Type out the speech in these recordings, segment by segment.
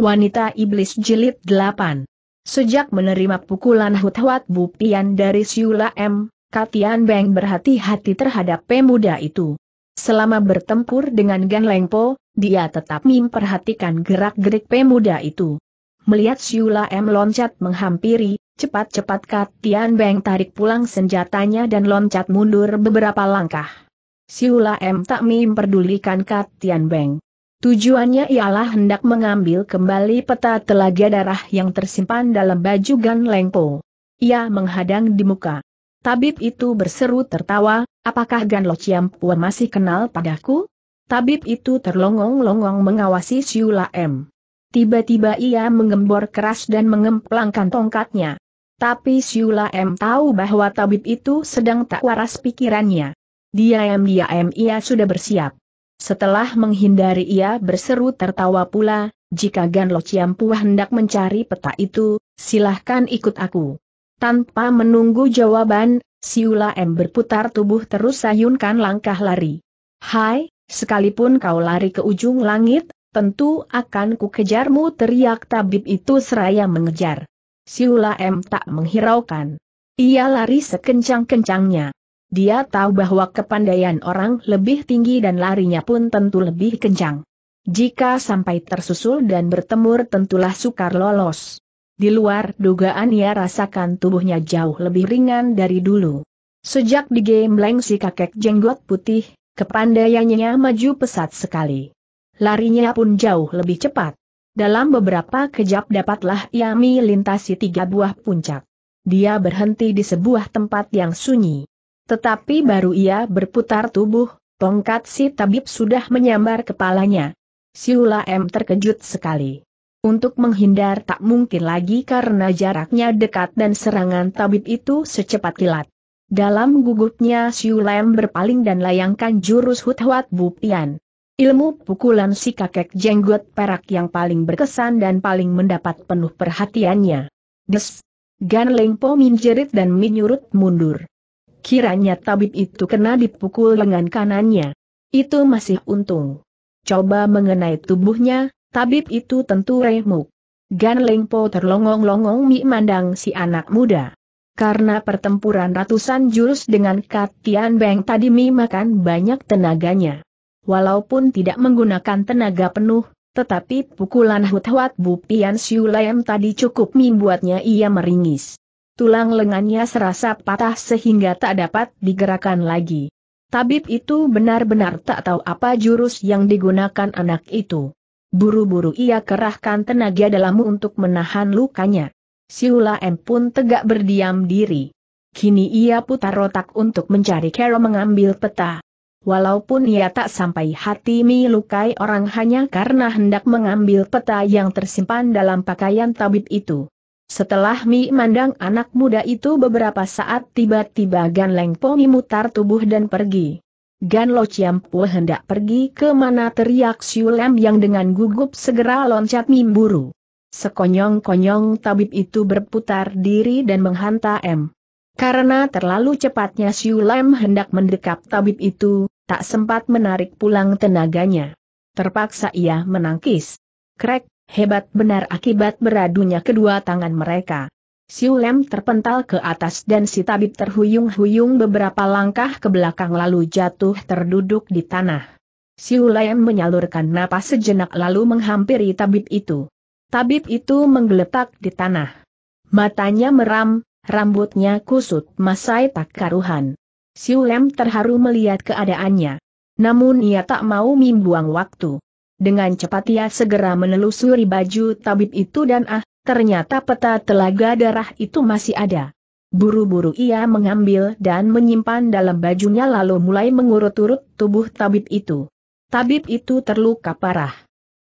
Wanita Iblis Jilid 8 Sejak menerima pukulan Hutwat Bupian dari Siula M, Katian Beng berhati-hati terhadap pemuda itu. Selama bertempur dengan Gan Lengpo, dia tetap memperhatikan gerak-gerik pemuda itu. Melihat Siula M loncat menghampiri, cepat-cepat Katian Beng tarik pulang senjatanya dan loncat mundur beberapa langkah. Siula M tak memperdulikan Katian Beng. Tujuannya ialah hendak mengambil kembali peta telaga darah yang tersimpan dalam baju Gan Lengpo. Ia menghadang di muka. Tabib itu berseru tertawa, apakah Gan Lo Pua masih kenal padaku? Tabib itu terlongong-longong mengawasi Siula M. Tiba-tiba ia mengembor keras dan mengemplangkan tongkatnya. Tapi Siula M tahu bahwa tabib itu sedang tak waras pikirannya. Dia Diam-diam ia sudah bersiap. Setelah menghindari ia berseru tertawa pula, jika Gan Lo hendak mencari peta itu, silahkan ikut aku. Tanpa menunggu jawaban, Siula M berputar tubuh terus sayunkan langkah lari. Hai, sekalipun kau lari ke ujung langit, tentu akan ku kejarmu teriak tabib itu seraya mengejar. Siula M tak menghiraukan. Ia lari sekencang-kencangnya. Dia tahu bahwa kepandaian orang lebih tinggi dan larinya pun tentu lebih kencang. Jika sampai tersusul dan bertemur tentulah sukar lolos. Di luar dugaan ia rasakan tubuhnya jauh lebih ringan dari dulu. Sejak di digembleng si kakek jenggot putih, kepandaiannya maju pesat sekali. Larinya pun jauh lebih cepat. Dalam beberapa kejap dapatlah ia melintasi tiga buah puncak. Dia berhenti di sebuah tempat yang sunyi. Tetapi baru ia berputar tubuh, tongkat si tabib sudah menyambar kepalanya. Siula M terkejut sekali. Untuk menghindar tak mungkin lagi karena jaraknya dekat dan serangan tabib itu secepat kilat. Dalam gugupnya M berpaling dan layangkan jurus Hutwat Bupian. Ilmu pukulan si kakek jenggot perak yang paling berkesan dan paling mendapat penuh perhatiannya. Des! Gan Lengpo menjerit dan menyurut mundur. Kiranya tabib itu kena dipukul lengan kanannya. Itu masih untung. Coba mengenai tubuhnya, tabib itu tentu remuk. Gan Lengpo terlongong-longong mandang si anak muda. Karena pertempuran ratusan jurus dengan Katian Beng tadi Mi makan banyak tenaganya. Walaupun tidak menggunakan tenaga penuh, tetapi pukulan Hutwat Bu Pian Siu Lem tadi cukup membuatnya ia meringis tulang lengannya serasa patah sehingga tak dapat digerakkan lagi. Tabib itu benar-benar tak tahu apa jurus yang digunakan anak itu. Buru-buru ia kerahkan tenaga dalam untuk menahan lukanya. Siula M pun tegak berdiam diri. Kini ia putar otak untuk mencari Kero mengambil peta. Walaupun ia tak sampai hati melukai orang hanya karena hendak mengambil peta yang tersimpan dalam pakaian tabib itu. Setelah Mi mandang anak muda itu beberapa saat tiba-tiba Gan Leng Po memutar tubuh dan pergi. Gan Lo Chiam Po hendak pergi ke mana teriak Siu Lem yang dengan gugup segera loncat memburu. Sekonyong-konyong tabib itu berputar diri dan menghantam Karena terlalu cepatnya Siu Lem hendak mendekap tabib itu, tak sempat menarik pulang tenaganya. Terpaksa ia menangkis. Krek, Hebat benar akibat beradunya kedua tangan mereka. Siu Lem terpental ke atas dan si tabib terhuyung-huyung beberapa langkah ke belakang lalu jatuh terduduk di tanah. Siu Lem menyalurkan napas sejenak lalu menghampiri tabib itu. Tabib itu menggeletak di tanah. Matanya meram, rambutnya kusut masai tak karuhan. Siu Lem terharu melihat keadaannya. Namun ia tak mau membuang waktu. Dengan cepat ia segera menelusuri baju tabib itu dan ah, ternyata peta telaga darah itu masih ada. Buru-buru ia mengambil dan menyimpan dalam bajunya lalu mulai mengurut-urut tubuh tabib itu. Tabib itu terluka parah.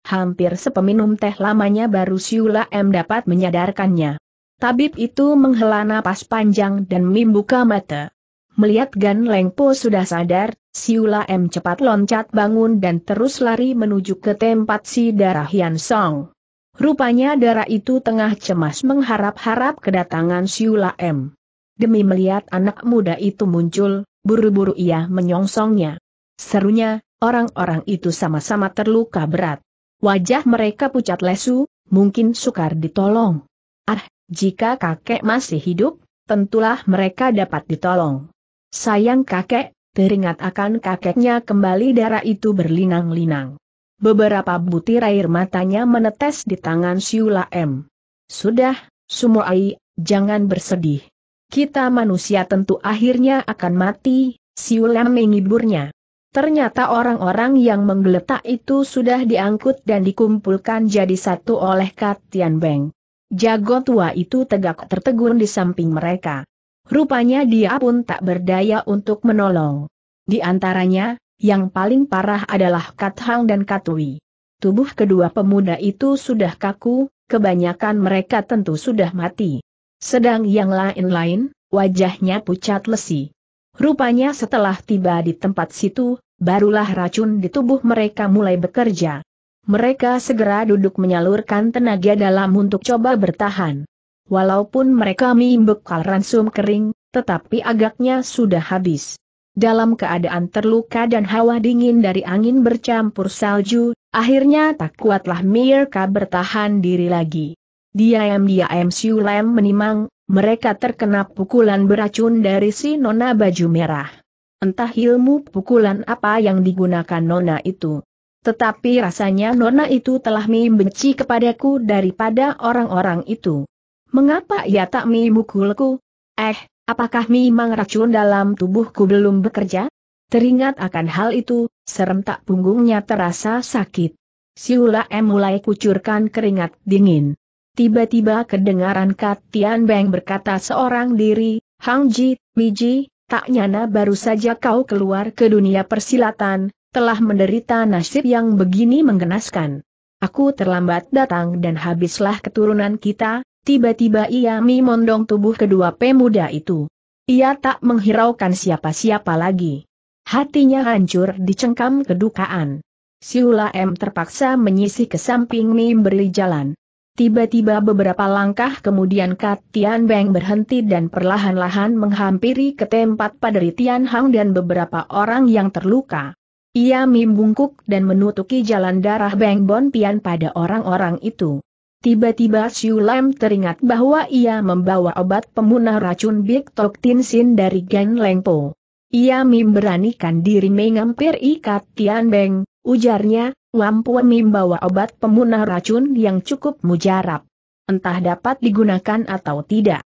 Hampir sepeminum teh lamanya baru Siula M dapat menyadarkannya. Tabib itu menghela napas panjang dan membuka mata. Melihat Gan Lengpo sudah sadar, Siula M cepat loncat bangun dan terus lari menuju ke tempat si darah Hian Song. Rupanya darah itu tengah cemas mengharap-harap kedatangan Siula M. Demi melihat anak muda itu muncul, buru-buru ia menyongsongnya. Serunya, orang-orang itu sama-sama terluka berat. Wajah mereka pucat lesu, mungkin sukar ditolong. Ah, jika kakek masih hidup, tentulah mereka dapat ditolong. Sayang kakek, teringat akan kakeknya kembali darah itu berlinang-linang. Beberapa butir air matanya menetes di tangan Siula M. Sudah, Sumoai, jangan bersedih. Kita manusia tentu akhirnya akan mati, Siula menghiburnya. Ternyata orang-orang yang menggeletak itu sudah diangkut dan dikumpulkan jadi satu oleh Katian Beng. Jago tua itu tegak tertegun di samping mereka. Rupanya dia pun tak berdaya untuk menolong. Di antaranya, yang paling parah adalah Kathang dan Katui. Tubuh kedua pemuda itu sudah kaku, kebanyakan mereka tentu sudah mati. Sedang yang lain-lain, wajahnya pucat lesi. Rupanya setelah tiba di tempat situ, barulah racun di tubuh mereka mulai bekerja. Mereka segera duduk menyalurkan tenaga dalam untuk coba bertahan. Walaupun mereka membekal ransum kering, tetapi agaknya sudah habis. Dalam keadaan terluka dan hawa dingin dari angin bercampur salju, akhirnya tak kuatlah Mirka bertahan diri lagi. Diam-diam Siulem menimang, mereka terkena pukulan beracun dari si nona baju merah. Entah ilmu pukulan apa yang digunakan nona itu. Tetapi rasanya nona itu telah membenci kepadaku daripada orang-orang itu. Mengapa ia tak memukulku? Eh, apakah memang racun dalam tubuhku belum bekerja? Teringat akan hal itu, serentak punggungnya terasa sakit. Siula M mulai kucurkan keringat dingin. Tiba-tiba kedengaran Katian Beng berkata seorang diri, Hang Ji, Mi Ji, tak nyana baru saja kau keluar ke dunia persilatan, telah menderita nasib yang begini mengenaskan. Aku terlambat datang dan habislah keturunan kita, tiba-tiba ia memondong tubuh kedua pemuda itu. Ia tak menghiraukan siapa-siapa lagi. Hatinya hancur dicengkam kedukaan. Siula M terpaksa menyisih ke samping memberi jalan. Tiba-tiba beberapa langkah kemudian Kat Tian Beng berhenti dan perlahan-lahan menghampiri ke tempat paderi Tian Hang dan beberapa orang yang terluka. Ia membungkuk dan menutupi jalan darah Beng Bon Pian pada orang-orang itu. Tiba-tiba Siu Lam teringat bahwa ia membawa obat pemunah racun Big Tok Tin Sin dari Gang Lengpo. Ia memberanikan diri mengampir ikat Tian Beng, ujarnya, Wampu membawa obat pemunah racun yang cukup mujarab. Entah dapat digunakan atau tidak.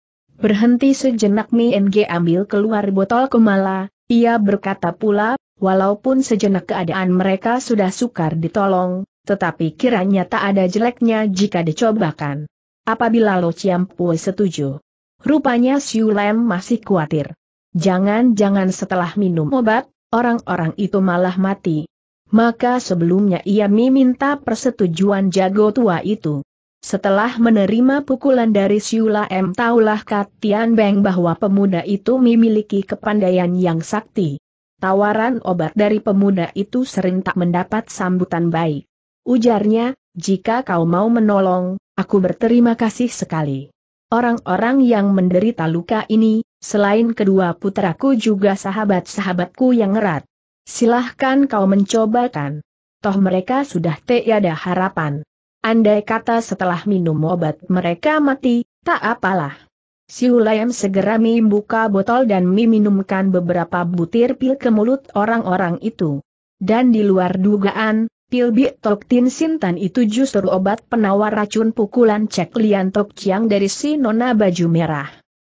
Berhenti sejenak MNG ambil keluar botol kemala, ia berkata pula, walaupun sejenak keadaan mereka sudah sukar ditolong, tetapi kiranya tak ada jeleknya jika dicobakan. Apabila Lo Pue setuju. Rupanya Siu Lem masih khawatir. Jangan-jangan setelah minum obat, orang-orang itu malah mati. Maka sebelumnya ia meminta persetujuan jago tua itu. Setelah menerima pukulan dari Siula M. Taulah Katian Beng bahwa pemuda itu memiliki kepandaian yang sakti. Tawaran obat dari pemuda itu sering tak mendapat sambutan baik. Ujarnya, jika kau mau menolong, aku berterima kasih sekali. Orang-orang yang menderita luka ini, selain kedua putraku juga sahabat-sahabatku yang erat. Silahkan kau mencobakan. Toh mereka sudah tiada harapan. Andai kata setelah minum obat mereka mati, tak apalah. Siulayam segera membuka buka botol dan meminumkan beberapa butir pil ke mulut orang-orang itu. Dan di luar dugaan, Pil Tok Tin Sintan itu justru obat penawar racun pukulan Cek Lian Tok Chiang dari si Nona Baju Merah.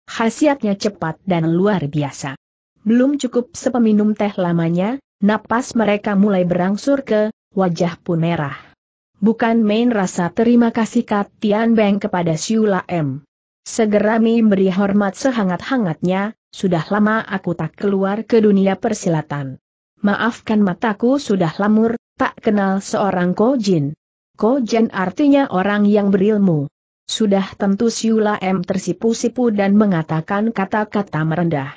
Khasiatnya cepat dan luar biasa. Belum cukup sepeminum teh lamanya, napas mereka mulai berangsur ke, wajah pun merah. Bukan main rasa terima kasih Kat Tian Beng kepada Siula M. Segera memberi hormat sehangat-hangatnya, sudah lama aku tak keluar ke dunia persilatan. Maafkan mataku sudah lamur, tak kenal seorang Jin. Kojin. Jin artinya orang yang berilmu. Sudah tentu Siula M tersipu-sipu dan mengatakan kata-kata merendah.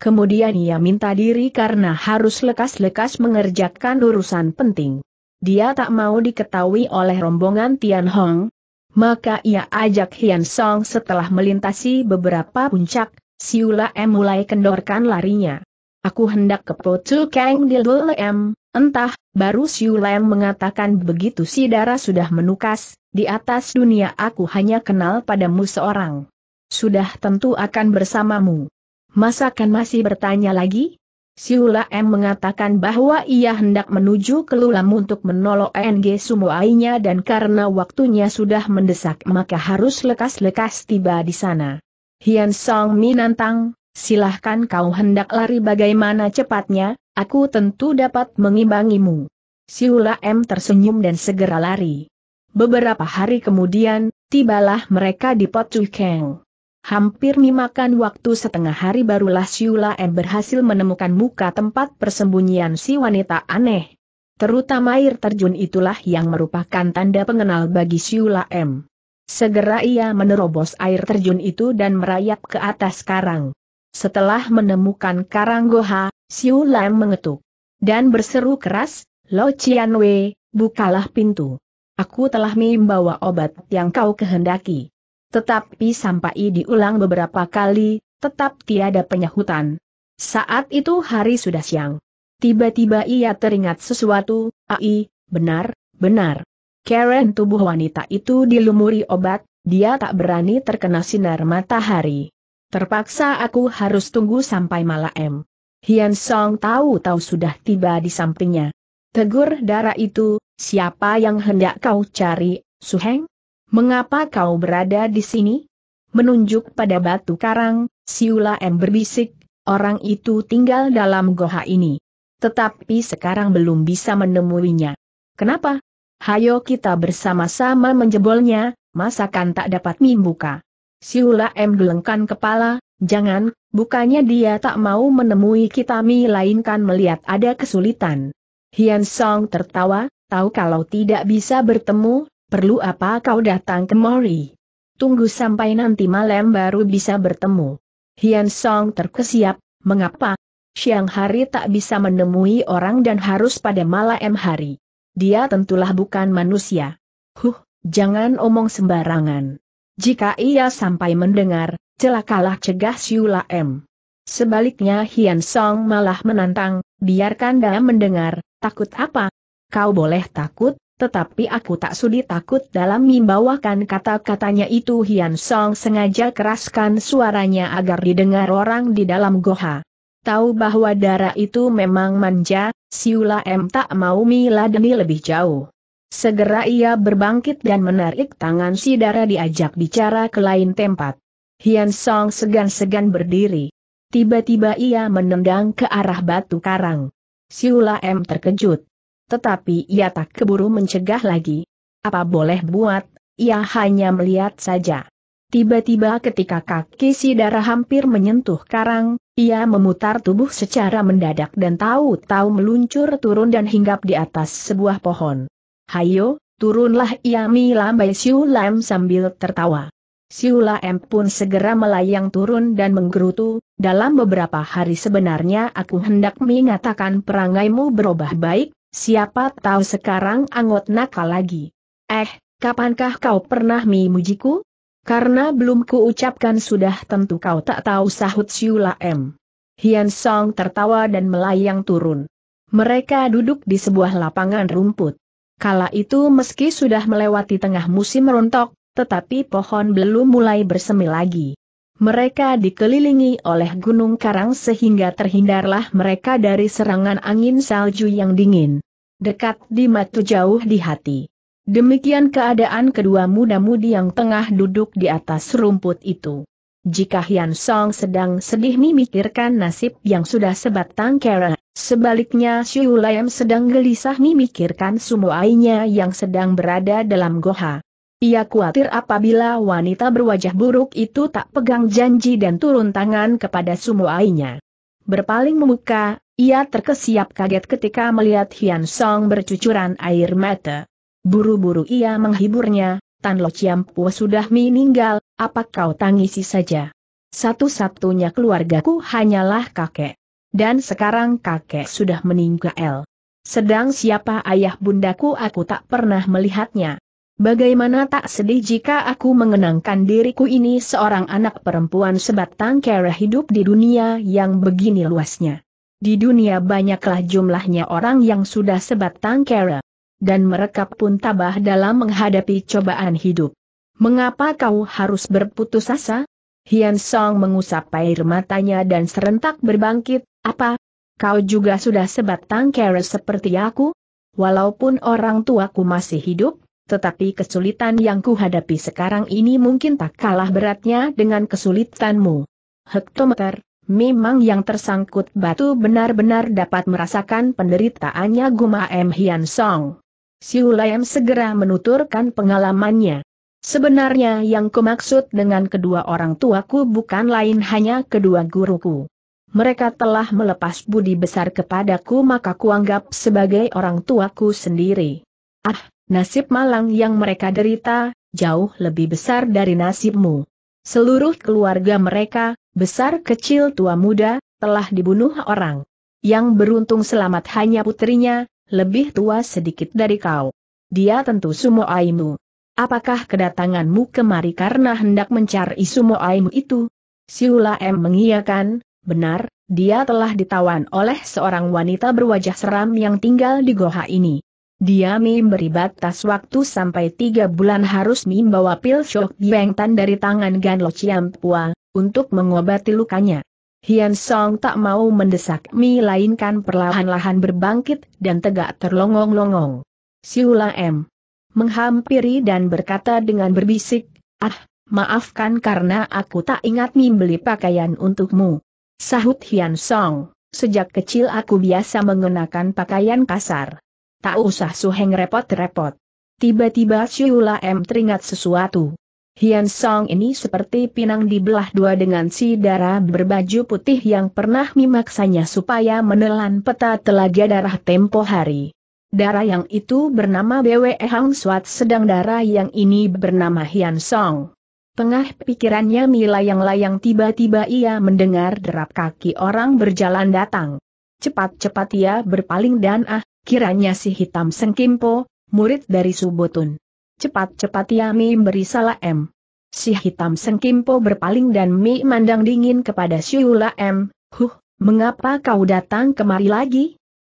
Kemudian ia minta diri karena harus lekas-lekas mengerjakan urusan penting. Dia tak mau diketahui oleh rombongan Tian Hong. Maka ia ajak Hian Song setelah melintasi beberapa puncak, Siula M mulai kendorkan larinya. Aku hendak ke Potu Kang di Lule M, entah Baru Siulan mengatakan begitu si darah sudah menukas, di atas dunia aku hanya kenal padamu seorang. Sudah tentu akan bersamamu. Masakan masih bertanya lagi? Siula M mengatakan bahwa ia hendak menuju ke Lulam untuk menolong NG Sumoainya dan karena waktunya sudah mendesak maka harus lekas-lekas tiba di sana. Hian Song minantang, silahkan kau hendak lari bagaimana cepatnya, Aku tentu dapat mengimbangimu. Siula M tersenyum dan segera lari. Beberapa hari kemudian, tibalah mereka di Keng. Hampir memakan waktu setengah hari barulah Siula M berhasil menemukan muka tempat persembunyian si wanita aneh. Terutama air terjun itulah yang merupakan tanda pengenal bagi Siula M. Segera ia menerobos air terjun itu dan merayap ke atas karang. Setelah menemukan karang Goha, Xiu Lam mengetuk. Dan berseru keras, Lo Chian Wei, bukalah pintu. Aku telah membawa obat yang kau kehendaki. Tetapi sampai diulang beberapa kali, tetap tiada penyahutan. Saat itu hari sudah siang. Tiba-tiba ia teringat sesuatu, ai, benar, benar. Karen tubuh wanita itu dilumuri obat, dia tak berani terkena sinar matahari. Terpaksa aku harus tunggu sampai malam. Hian Song tahu-tahu sudah tiba di sampingnya. Tegur darah itu, siapa yang hendak kau cari, Suheng? Mengapa kau berada di sini? Menunjuk pada batu karang, Siula M berbisik, orang itu tinggal dalam goha ini. Tetapi sekarang belum bisa menemuinya. Kenapa? Hayo kita bersama-sama menjebolnya, masakan tak dapat membuka. Siula M gelengkan kepala, Jangan, bukannya dia tak mau menemui kita melainkan melihat ada kesulitan. Hian Song tertawa, tahu kalau tidak bisa bertemu, perlu apa kau datang ke Mori? Tunggu sampai nanti malam baru bisa bertemu. Hian Song terkesiap, mengapa? Siang hari tak bisa menemui orang dan harus pada malam hari. Dia tentulah bukan manusia. Huh, jangan omong sembarangan. Jika ia sampai mendengar, celakalah cegah Siula M. Sebaliknya Hian Song malah menantang, biarkan dia mendengar, takut apa? Kau boleh takut, tetapi aku tak sudi takut dalam membawakan kata-katanya itu Hian Song sengaja keraskan suaranya agar didengar orang di dalam goha. Tahu bahwa darah itu memang manja, Siula M tak mau miladeni lebih jauh. Segera ia berbangkit dan menarik tangan si darah diajak bicara ke lain tempat. Hian Song segan-segan berdiri. Tiba-tiba ia menendang ke arah batu karang. Siula M terkejut. Tetapi ia tak keburu mencegah lagi. Apa boleh buat, ia hanya melihat saja. Tiba-tiba ketika kaki si darah hampir menyentuh karang, ia memutar tubuh secara mendadak dan tahu-tahu meluncur turun dan hinggap di atas sebuah pohon. Hayo, turunlah ia Mila Siulam sambil tertawa. Siula M pun segera melayang turun dan menggerutu, dalam beberapa hari sebenarnya aku hendak mengatakan perangaimu berubah baik, siapa tahu sekarang anggot nakal lagi. Eh, kapankah kau pernah memujiku? Karena belum kuucapkan sudah tentu kau tak tahu sahut Siula M. Hian Song tertawa dan melayang turun. Mereka duduk di sebuah lapangan rumput. Kala itu meski sudah melewati tengah musim rontok, tetapi pohon belum mulai bersemi lagi. Mereka dikelilingi oleh gunung karang sehingga terhindarlah mereka dari serangan angin salju yang dingin. Dekat di mata jauh di hati. Demikian keadaan kedua muda-mudi yang tengah duduk di atas rumput itu. Jika Hian Song sedang sedih memikirkan nasib yang sudah sebatang kera, sebaliknya Xiu Laiem sedang gelisah memikirkan sumuainya yang sedang berada dalam goha. Ia khawatir apabila wanita berwajah buruk itu tak pegang janji dan turun tangan kepada sumuainya. Berpaling memuka, ia terkesiap kaget ketika melihat Hian Song bercucuran air mata. Buru-buru ia menghiburnya, Tan Lo Pua sudah meninggal, apa kau tangisi saja? Satu-satunya keluargaku hanyalah kakek. Dan sekarang kakek sudah meninggal. Sedang siapa ayah bundaku aku tak pernah melihatnya. Bagaimana tak sedih jika aku mengenangkan diriku ini seorang anak perempuan sebatang kera hidup di dunia yang begini luasnya. Di dunia banyaklah jumlahnya orang yang sudah sebatang kera. Dan mereka pun tabah dalam menghadapi cobaan hidup. Mengapa kau harus berputus asa? Hian Song mengusap air matanya dan serentak berbangkit, apa? Kau juga sudah sebatang kera seperti aku? Walaupun orang tuaku masih hidup, tetapi kesulitan yang kuhadapi sekarang ini mungkin tak kalah beratnya dengan kesulitanmu. Hektometer, memang yang tersangkut batu benar-benar dapat merasakan penderitaannya Guma M. Hian Song. Siu segera menuturkan pengalamannya. Sebenarnya yang kumaksud dengan kedua orang tuaku bukan lain hanya kedua guruku. Mereka telah melepas budi besar kepadaku maka kuanggap sebagai orang tuaku sendiri. Ah, Nasib malang yang mereka derita, jauh lebih besar dari nasibmu. Seluruh keluarga mereka, besar kecil tua muda, telah dibunuh orang. Yang beruntung selamat hanya putrinya, lebih tua sedikit dari kau. Dia tentu sumoaimu. Apakah kedatanganmu kemari karena hendak mencari sumoaimu itu? Siula M mengiyakan, benar, dia telah ditawan oleh seorang wanita berwajah seram yang tinggal di goha ini. Dia memberi batas waktu sampai tiga bulan harus membawa pil shock bengtan dari tangan Gan Lo Pua, untuk mengobati lukanya. Hian Song tak mau mendesak Mi lainkan perlahan-lahan berbangkit dan tegak terlongong-longong. Siula M. Menghampiri dan berkata dengan berbisik, Ah, maafkan karena aku tak ingat Mi beli pakaian untukmu. Sahut Hian Song, sejak kecil aku biasa mengenakan pakaian kasar. Tak usah Suheng repot-repot. Tiba-tiba Siula M teringat sesuatu. Hian Song ini seperti pinang dibelah dua dengan si darah berbaju putih yang pernah memaksanya supaya menelan peta telaga darah tempo hari. Darah yang itu bernama BW Hang Swat sedang darah yang ini bernama Hian Song. Tengah pikirannya melayang-layang tiba-tiba ia mendengar derap kaki orang berjalan datang. Cepat-cepat ia berpaling dan ah, Kiranya si hitam Sengkimpo, murid dari Subotun. Cepat-cepat Yami beri M. Si hitam Sengkimpo berpaling dan Mi mandang dingin kepada Siula M. Huh, mengapa kau datang kemari lagi?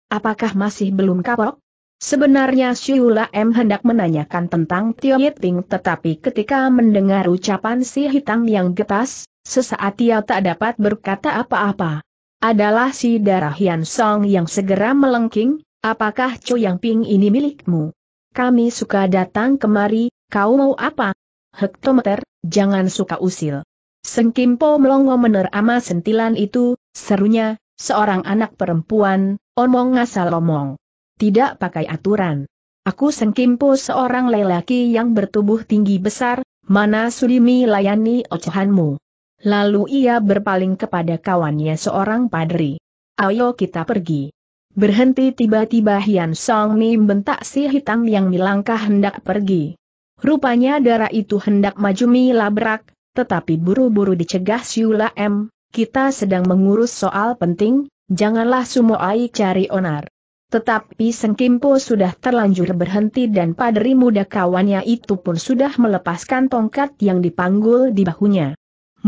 Apakah masih belum kapok? Sebenarnya Siula M hendak menanyakan tentang Tio Yeting tetapi ketika mendengar ucapan si hitam yang getas, sesaat ia tak dapat berkata apa-apa. Adalah si darah Hian Song yang segera melengking, Apakah Yang Ping ini milikmu? Kami suka datang kemari, kau mau apa? Hektometer, jangan suka usil. Seng Kimpo melongo menerama sentilan itu, serunya, seorang anak perempuan, omong ngasal omong. Tidak pakai aturan. Aku Seng Kimpo seorang lelaki yang bertubuh tinggi besar, mana sudimi layani ocehanmu. Lalu ia berpaling kepada kawannya seorang padri. Ayo kita pergi. Berhenti tiba-tiba Hian Song Mi bentak si hitam yang melangkah hendak pergi. Rupanya darah itu hendak maju Mi labrak, tetapi buru-buru dicegah Siula M, kita sedang mengurus soal penting, janganlah sumoai cari onar. Tetapi Po sudah terlanjur berhenti dan padri muda kawannya itu pun sudah melepaskan tongkat yang dipanggul di bahunya.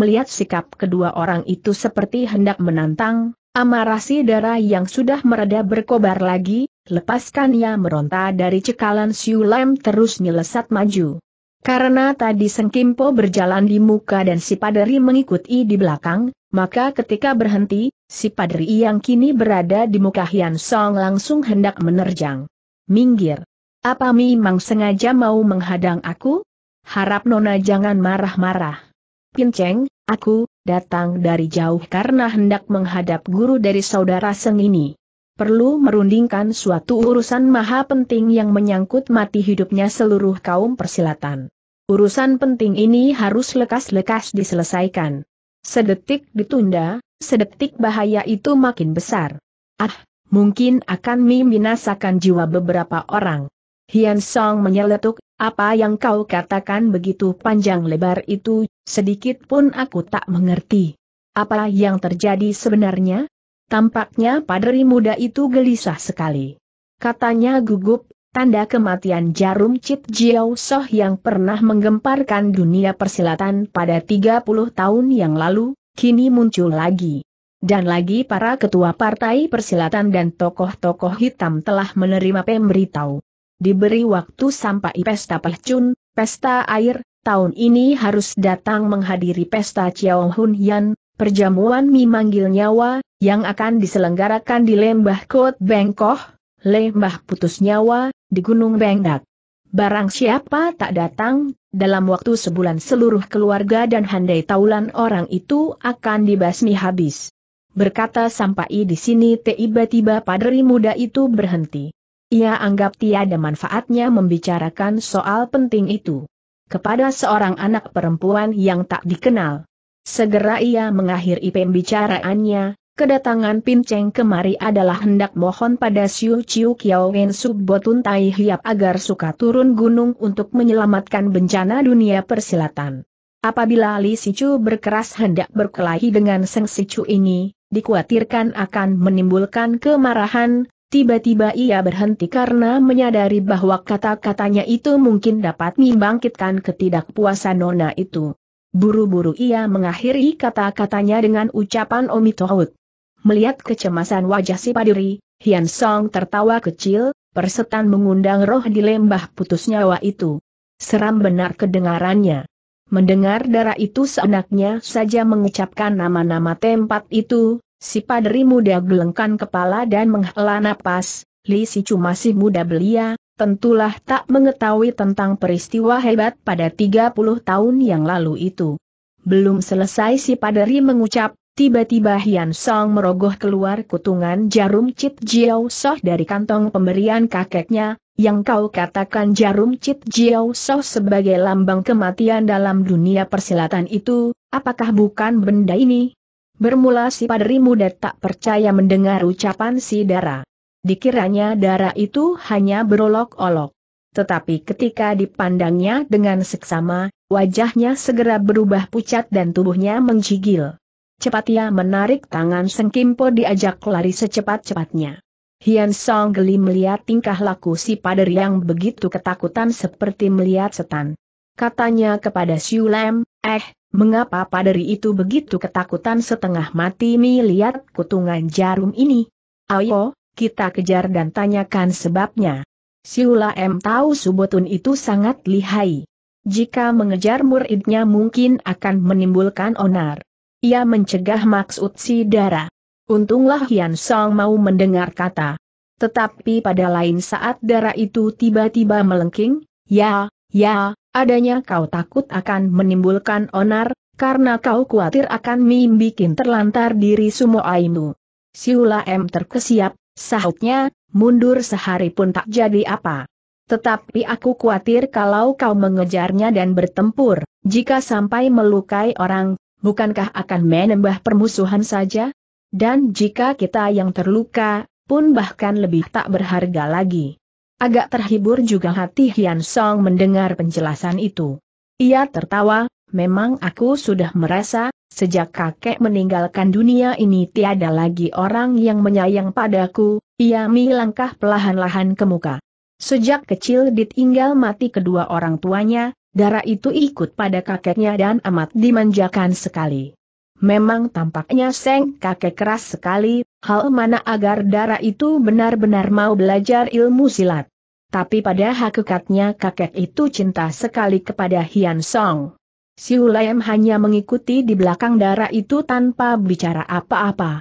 Melihat sikap kedua orang itu seperti hendak menantang, Amarasi darah yang sudah mereda berkobar lagi, lepaskan ia meronta dari cekalan Siu Lem terus melesat maju. Karena tadi Sengkimpo berjalan di muka dan si paderi mengikuti di belakang, maka ketika berhenti, si padri yang kini berada di muka Hian Song langsung hendak menerjang. Minggir! Apa memang sengaja mau menghadang aku? Harap Nona jangan marah-marah. Pinceng, aku, datang dari jauh karena hendak menghadap guru dari saudara Seng ini. Perlu merundingkan suatu urusan maha penting yang menyangkut mati hidupnya seluruh kaum persilatan. Urusan penting ini harus lekas-lekas diselesaikan. Sedetik ditunda, sedetik bahaya itu makin besar. Ah, mungkin akan membinasakan jiwa beberapa orang. Hian Song menyeletuk, apa yang kau katakan begitu panjang lebar itu, sedikit pun aku tak mengerti. Apa yang terjadi sebenarnya? Tampaknya padri muda itu gelisah sekali. Katanya gugup, tanda kematian jarum Cip Jiao Soh yang pernah menggemparkan dunia persilatan pada 30 tahun yang lalu, kini muncul lagi. Dan lagi para ketua partai persilatan dan tokoh-tokoh hitam telah menerima pemberitahu diberi waktu sampai pesta pelcun, pesta air, tahun ini harus datang menghadiri pesta Chiao Hun Yan, perjamuan Mi Manggil Nyawa, yang akan diselenggarakan di Lembah Kot Bengkoh, Lembah Putus Nyawa, di Gunung Bengdak. Barang siapa tak datang, dalam waktu sebulan seluruh keluarga dan handai taulan orang itu akan dibasmi habis. Berkata sampai di sini tiba-tiba padri muda itu berhenti. Ia anggap tiada manfaatnya membicarakan soal penting itu. Kepada seorang anak perempuan yang tak dikenal. Segera ia mengakhiri pembicaraannya, kedatangan Pinceng kemari adalah hendak mohon pada Siu Chiu Kiao Wen Subbotun Tai Hiap agar suka turun gunung untuk menyelamatkan bencana dunia persilatan. Apabila Li Sichu berkeras hendak berkelahi dengan Seng Sichu ini, dikhawatirkan akan menimbulkan kemarahan, Tiba-tiba ia berhenti karena menyadari bahwa kata-katanya itu mungkin dapat membangkitkan ketidakpuasan Nona itu. Buru-buru ia mengakhiri kata-katanya dengan ucapan omitohut. Melihat kecemasan wajah si padiri, Hian Song tertawa kecil, persetan mengundang roh di lembah putus nyawa itu. Seram benar kedengarannya. Mendengar darah itu seenaknya saja mengucapkan nama-nama tempat itu, Si padri muda gelengkan kepala dan menghela napas, Li Sicu masih muda belia, tentulah tak mengetahui tentang peristiwa hebat pada 30 tahun yang lalu itu. Belum selesai si padri mengucap, tiba-tiba Hian Song merogoh keluar kutungan jarum Cit Jiao Soh dari kantong pemberian kakeknya, yang kau katakan jarum Cit Jiao Soh sebagai lambang kematian dalam dunia persilatan itu, apakah bukan benda ini? Bermula si padri muda tak percaya mendengar ucapan si Dara. Dikiranya Dara itu hanya berolok-olok. Tetapi ketika dipandangnya dengan seksama, wajahnya segera berubah pucat dan tubuhnya menggigil. Cepat ia menarik tangan Seng Kimpo diajak lari secepat-cepatnya. Hian Song geli melihat tingkah laku si pader yang begitu ketakutan seperti melihat setan. Katanya kepada Siu Lam, eh, Mengapa paderi itu begitu ketakutan setengah mati melihat kutungan jarum ini? Ayo, kita kejar dan tanyakan sebabnya. Siula M tahu Subotun itu sangat lihai. Jika mengejar muridnya mungkin akan menimbulkan onar. Ia mencegah maksud si Dara. Untunglah Hian Song mau mendengar kata. Tetapi pada lain saat Dara itu tiba-tiba melengking, ya, ya, adanya kau takut akan menimbulkan onar, karena kau khawatir akan membuat terlantar diri semua aimu. Siula M terkesiap, sahutnya, mundur sehari pun tak jadi apa. Tetapi aku khawatir kalau kau mengejarnya dan bertempur, jika sampai melukai orang, bukankah akan menambah permusuhan saja? Dan jika kita yang terluka, pun bahkan lebih tak berharga lagi. Agak terhibur juga hati Hian Song mendengar penjelasan itu. Ia tertawa, memang aku sudah merasa, sejak kakek meninggalkan dunia ini tiada lagi orang yang menyayang padaku, ia melangkah pelahan-lahan ke muka. Sejak kecil ditinggal mati kedua orang tuanya, darah itu ikut pada kakeknya dan amat dimanjakan sekali. Memang tampaknya Seng kakek keras sekali, Hal mana agar darah itu benar-benar mau belajar ilmu silat. Tapi pada hakikatnya kakek itu cinta sekali kepada Hian Song. Si Hulayem hanya mengikuti di belakang darah itu tanpa bicara apa-apa.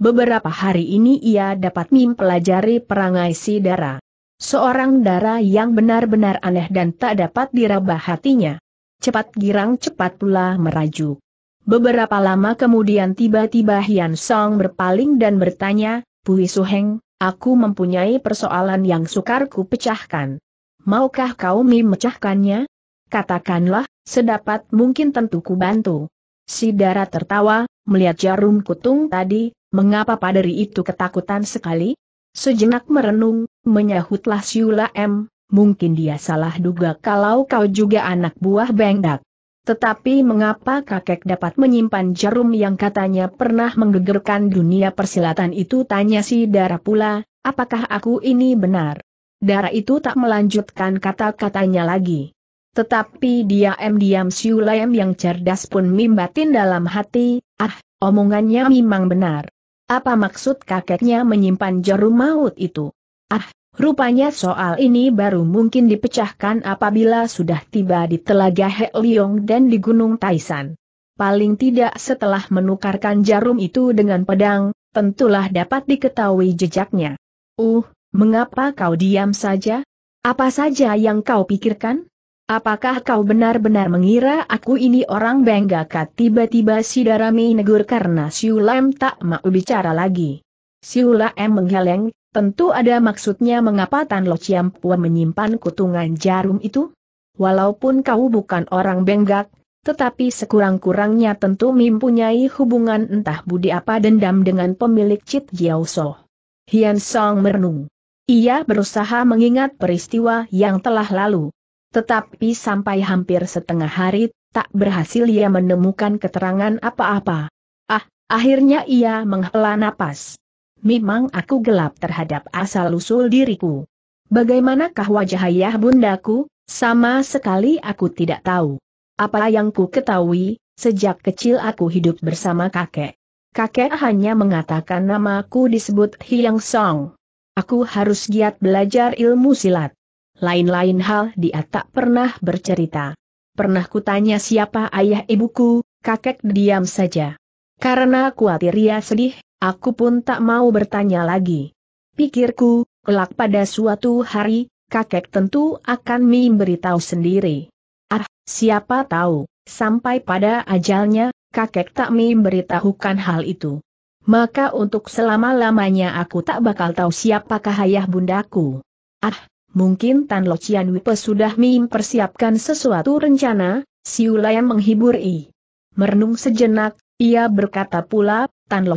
Beberapa hari ini ia dapat mempelajari perangai si darah. Seorang darah yang benar-benar aneh dan tak dapat diraba hatinya. Cepat girang cepat pula merajuk. Beberapa lama kemudian tiba-tiba Hian Song berpaling dan bertanya, Pui Suheng, aku mempunyai persoalan yang sukar ku pecahkan. Maukah kau memecahkannya? Katakanlah, sedapat mungkin tentu ku bantu. Si Dara tertawa, melihat jarum kutung tadi, mengapa paderi itu ketakutan sekali? Sejenak merenung, menyahutlah Siula M, mungkin dia salah duga kalau kau juga anak buah Bengdak. Tetapi mengapa kakek dapat menyimpan jarum yang katanya pernah menggegerkan dunia persilatan itu tanya si Dara pula, apakah aku ini benar? Dara itu tak melanjutkan kata-katanya lagi. Tetapi diam-diam Siulaim yang cerdas pun mimbatin dalam hati, ah, omongannya memang benar. Apa maksud kakeknya menyimpan jarum maut itu? Ah, Rupanya soal ini baru mungkin dipecahkan apabila sudah tiba di Telaga Liong dan di Gunung Taisan. Paling tidak setelah menukarkan jarum itu dengan pedang, tentulah dapat diketahui jejaknya. Uh, mengapa kau diam saja? Apa saja yang kau pikirkan? Apakah kau benar-benar mengira aku ini orang kat? tiba-tiba si Darami negur karena Siulam tak mau bicara lagi? Siulam menggeleng, Tentu ada maksudnya mengapa Tan Lo Chiam Puan menyimpan kutungan jarum itu? Walaupun kau bukan orang benggak, tetapi sekurang-kurangnya tentu mempunyai hubungan entah budi apa dendam dengan pemilik Chit Jiao So. Hian Song merenung. Ia berusaha mengingat peristiwa yang telah lalu. Tetapi sampai hampir setengah hari, tak berhasil ia menemukan keterangan apa-apa. Ah, akhirnya ia menghela napas memang aku gelap terhadap asal-usul diriku. Bagaimanakah wajah ayah bundaku, sama sekali aku tidak tahu. Apa yang ku ketahui, sejak kecil aku hidup bersama kakek. Kakek hanya mengatakan namaku disebut Hyang Song. Aku harus giat belajar ilmu silat. Lain-lain hal dia tak pernah bercerita. Pernah kutanya siapa ayah ibuku, kakek diam saja. Karena kuatir ia sedih, Aku pun tak mau bertanya lagi. Pikirku, kelak pada suatu hari, kakek tentu akan memberitahu sendiri. Ah, siapa tahu, sampai pada ajalnya, kakek tak memberitahukan hal itu. Maka untuk selama-lamanya aku tak bakal tahu siapakah ayah bundaku. Ah, mungkin Tan Lo Cian Wipe sudah mempersiapkan sesuatu rencana, Ulayan menghibur I. Merenung sejenak, ia berkata pula, Tan Lo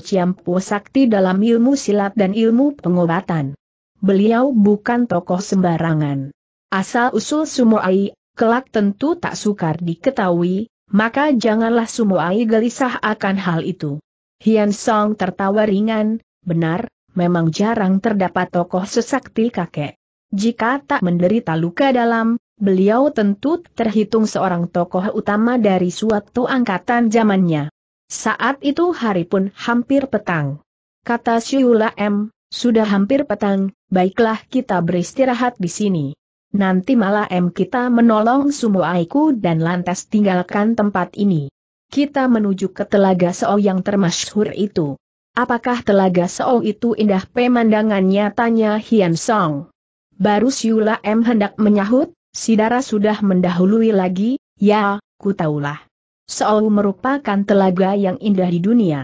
sakti dalam ilmu silat dan ilmu pengobatan. Beliau bukan tokoh sembarangan. Asal-usul Sumoai, kelak tentu tak sukar diketahui, maka janganlah Sumoai gelisah akan hal itu. Hian Song tertawa ringan, benar, memang jarang terdapat tokoh sesakti kakek. Jika tak menderita luka dalam, beliau tentu terhitung seorang tokoh utama dari suatu angkatan zamannya. Saat itu hari pun hampir petang. Kata Syula M, sudah hampir petang, baiklah kita beristirahat di sini. Nanti malah M kita menolong semua aku dan lantas tinggalkan tempat ini. Kita menuju ke Telaga Seo yang termasyhur itu. Apakah Telaga Seo itu indah pemandangannya tanya Hian Song. Baru Syula M hendak menyahut, Sidara sudah mendahului lagi, ya, ku tahulah. Seolah merupakan telaga yang indah di dunia.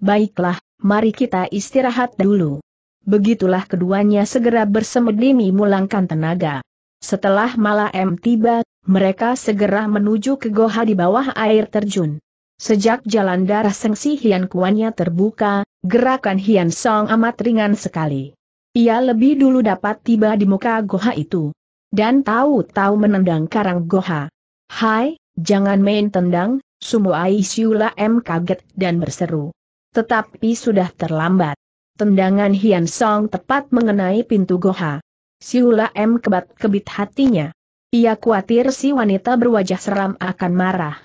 Baiklah, mari kita istirahat dulu. Begitulah keduanya segera bersemedi memulangkan tenaga. Setelah malam tiba, mereka segera menuju ke goha di bawah air terjun. Sejak jalan darah sengsi Hian Kuannya terbuka, gerakan Hian Song amat ringan sekali. Ia lebih dulu dapat tiba di muka goha itu. Dan tahu-tahu menendang karang goha. Hai, Jangan main tendang, Sumo Aisyula M kaget dan berseru. Tetapi sudah terlambat. Tendangan Hian Song tepat mengenai pintu Goha. Siula M kebat-kebit hatinya. Ia khawatir si wanita berwajah seram akan marah.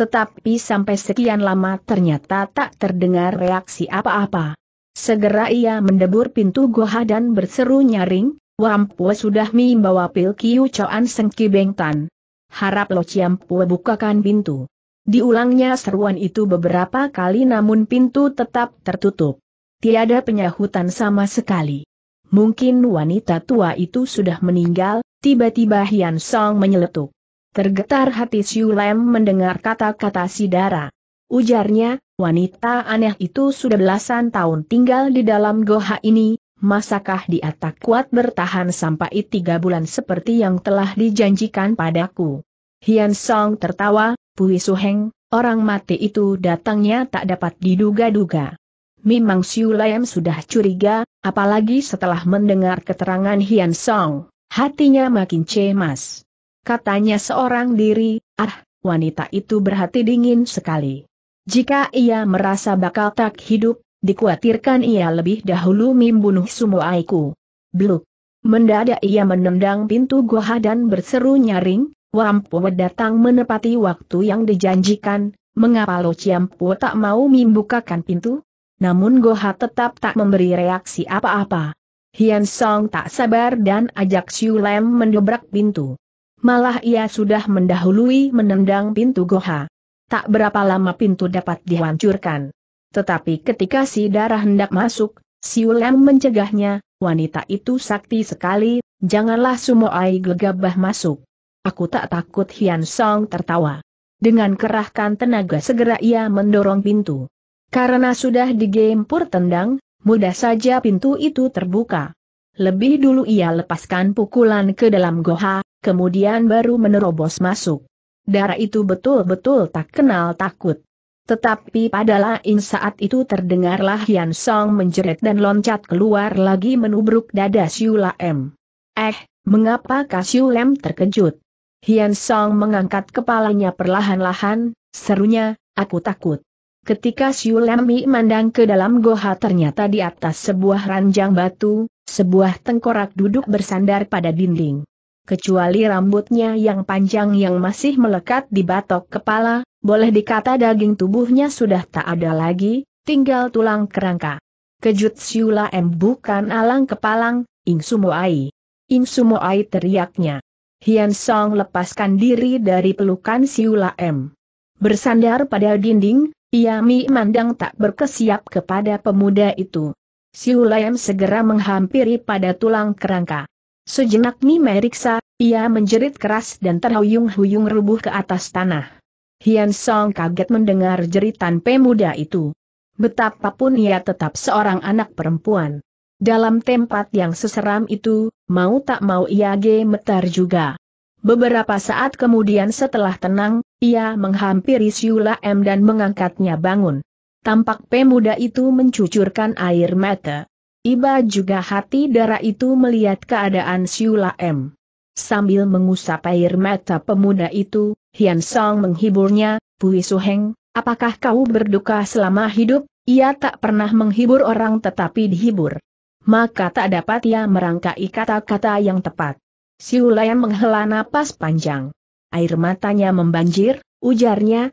Tetapi sampai sekian lama ternyata tak terdengar reaksi apa-apa. Segera ia mendebur pintu Goha dan berseru nyaring, Wampu sudah membawa pil Kiu Choan Sengki Bengtan. Harap Lo Ciampue bukakan pintu. Diulangnya seruan itu beberapa kali namun pintu tetap tertutup. Tiada penyahutan sama sekali. Mungkin wanita tua itu sudah meninggal, tiba-tiba Hian Song menyeletuk. Tergetar hati Siu Lem mendengar kata-kata si Dara. Ujarnya, wanita aneh itu sudah belasan tahun tinggal di dalam goha ini, Masakah dia tak kuat bertahan sampai tiga bulan seperti yang telah dijanjikan padaku? Hian Song tertawa, Pui Suheng, orang mati itu datangnya tak dapat diduga-duga. Memang Siu Lam sudah curiga, apalagi setelah mendengar keterangan Hian Song, hatinya makin cemas. Katanya seorang diri, ah, wanita itu berhati dingin sekali. Jika ia merasa bakal tak hidup, dikuatirkan ia lebih dahulu membunuh semua aku. Bluk. Mendadak ia menendang pintu goha dan berseru nyaring, Wampu datang menepati waktu yang dijanjikan, mengapa Lo Ciampuwe tak mau membukakan pintu? Namun Goha tetap tak memberi reaksi apa-apa. Hian Song tak sabar dan ajak Siu Lem mendobrak pintu. Malah ia sudah mendahului menendang pintu Goha. Tak berapa lama pintu dapat dihancurkan. Tetapi ketika si darah hendak masuk, Ulem mencegahnya, wanita itu sakti sekali, janganlah semua air gegabah masuk. Aku tak takut Hian Song tertawa. Dengan kerahkan tenaga segera ia mendorong pintu. Karena sudah digempur tendang, mudah saja pintu itu terbuka. Lebih dulu ia lepaskan pukulan ke dalam goha, kemudian baru menerobos masuk. Darah itu betul-betul tak kenal takut. Tetapi pada lain saat itu terdengarlah Hian Song menjerit dan loncat keluar lagi menubruk dada Siu M. Eh, mengapa Siu Lem terkejut? Hian Song mengangkat kepalanya perlahan-lahan, serunya, aku takut. Ketika Siu Lam mandang ke dalam goha ternyata di atas sebuah ranjang batu, sebuah tengkorak duduk bersandar pada dinding kecuali rambutnya yang panjang yang masih melekat di batok kepala, boleh dikata daging tubuhnya sudah tak ada lagi, tinggal tulang kerangka. Kejut Siula M bukan alang kepalang, Ing Sumoai. Ing Sumoai teriaknya. Hian Song lepaskan diri dari pelukan Siula M. Bersandar pada dinding, ia mandang tak berkesiap kepada pemuda itu. Siula M segera menghampiri pada tulang kerangka. Sejenak Mi meriksa, ia menjerit keras dan terhuyung-huyung rubuh ke atas tanah. Hian Song kaget mendengar jeritan pemuda itu. Betapapun ia tetap seorang anak perempuan. Dalam tempat yang seseram itu, mau tak mau ia gemetar juga. Beberapa saat kemudian setelah tenang, ia menghampiri Siula M dan mengangkatnya bangun. Tampak pemuda itu mencucurkan air mata. Iba juga hati darah itu melihat keadaan Siula M. Sambil mengusap air mata pemuda itu, Hian Song menghiburnya, Pui Suheng, apakah kau berduka selama hidup? Ia tak pernah menghibur orang tetapi dihibur. Maka tak dapat ia merangkai kata-kata yang tepat. Siula yang menghela napas panjang. Air matanya membanjir, ujarnya,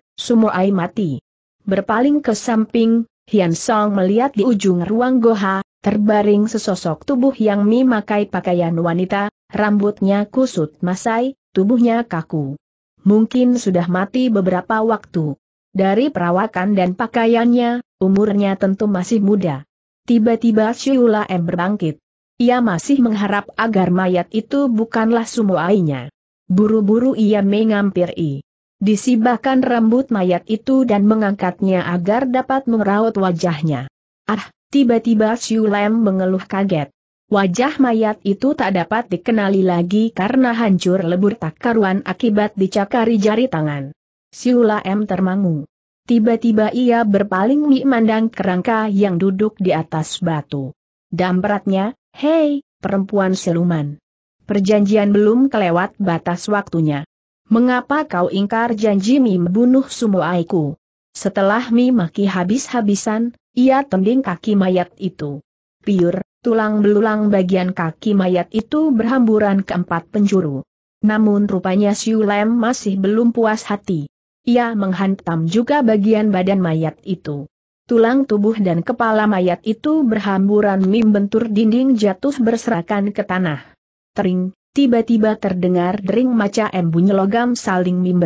air mati. Berpaling ke samping, Hian Song melihat di ujung ruang goha, Terbaring sesosok tubuh yang memakai pakaian wanita, rambutnya kusut masai, tubuhnya kaku. Mungkin sudah mati beberapa waktu. Dari perawakan dan pakaiannya, umurnya tentu masih muda. Tiba-tiba Syuula M berbangkit. Ia masih mengharap agar mayat itu bukanlah sumuainya. Buru-buru ia mengampiri. Disibahkan rambut mayat itu dan mengangkatnya agar dapat meraut wajahnya. Ah, Tiba-tiba Siu Lem mengeluh kaget. Wajah mayat itu tak dapat dikenali lagi karena hancur lebur tak karuan akibat dicakari jari tangan. Siu M termangu. Tiba-tiba ia berpaling memandang kerangka yang duduk di atas batu. Dampratnya, hei, perempuan siluman. Perjanjian belum kelewat batas waktunya. Mengapa kau ingkar janji Mi membunuh aku? Setelah Mi maki habis-habisan, ia tending kaki mayat itu. Piur, tulang belulang bagian kaki mayat itu berhamburan ke empat penjuru. Namun rupanya Siu Lem masih belum puas hati. Ia menghantam juga bagian badan mayat itu. Tulang tubuh dan kepala mayat itu berhamburan mim bentur dinding jatuh berserakan ke tanah. Tering, tiba-tiba terdengar dering maca embunyi logam saling mim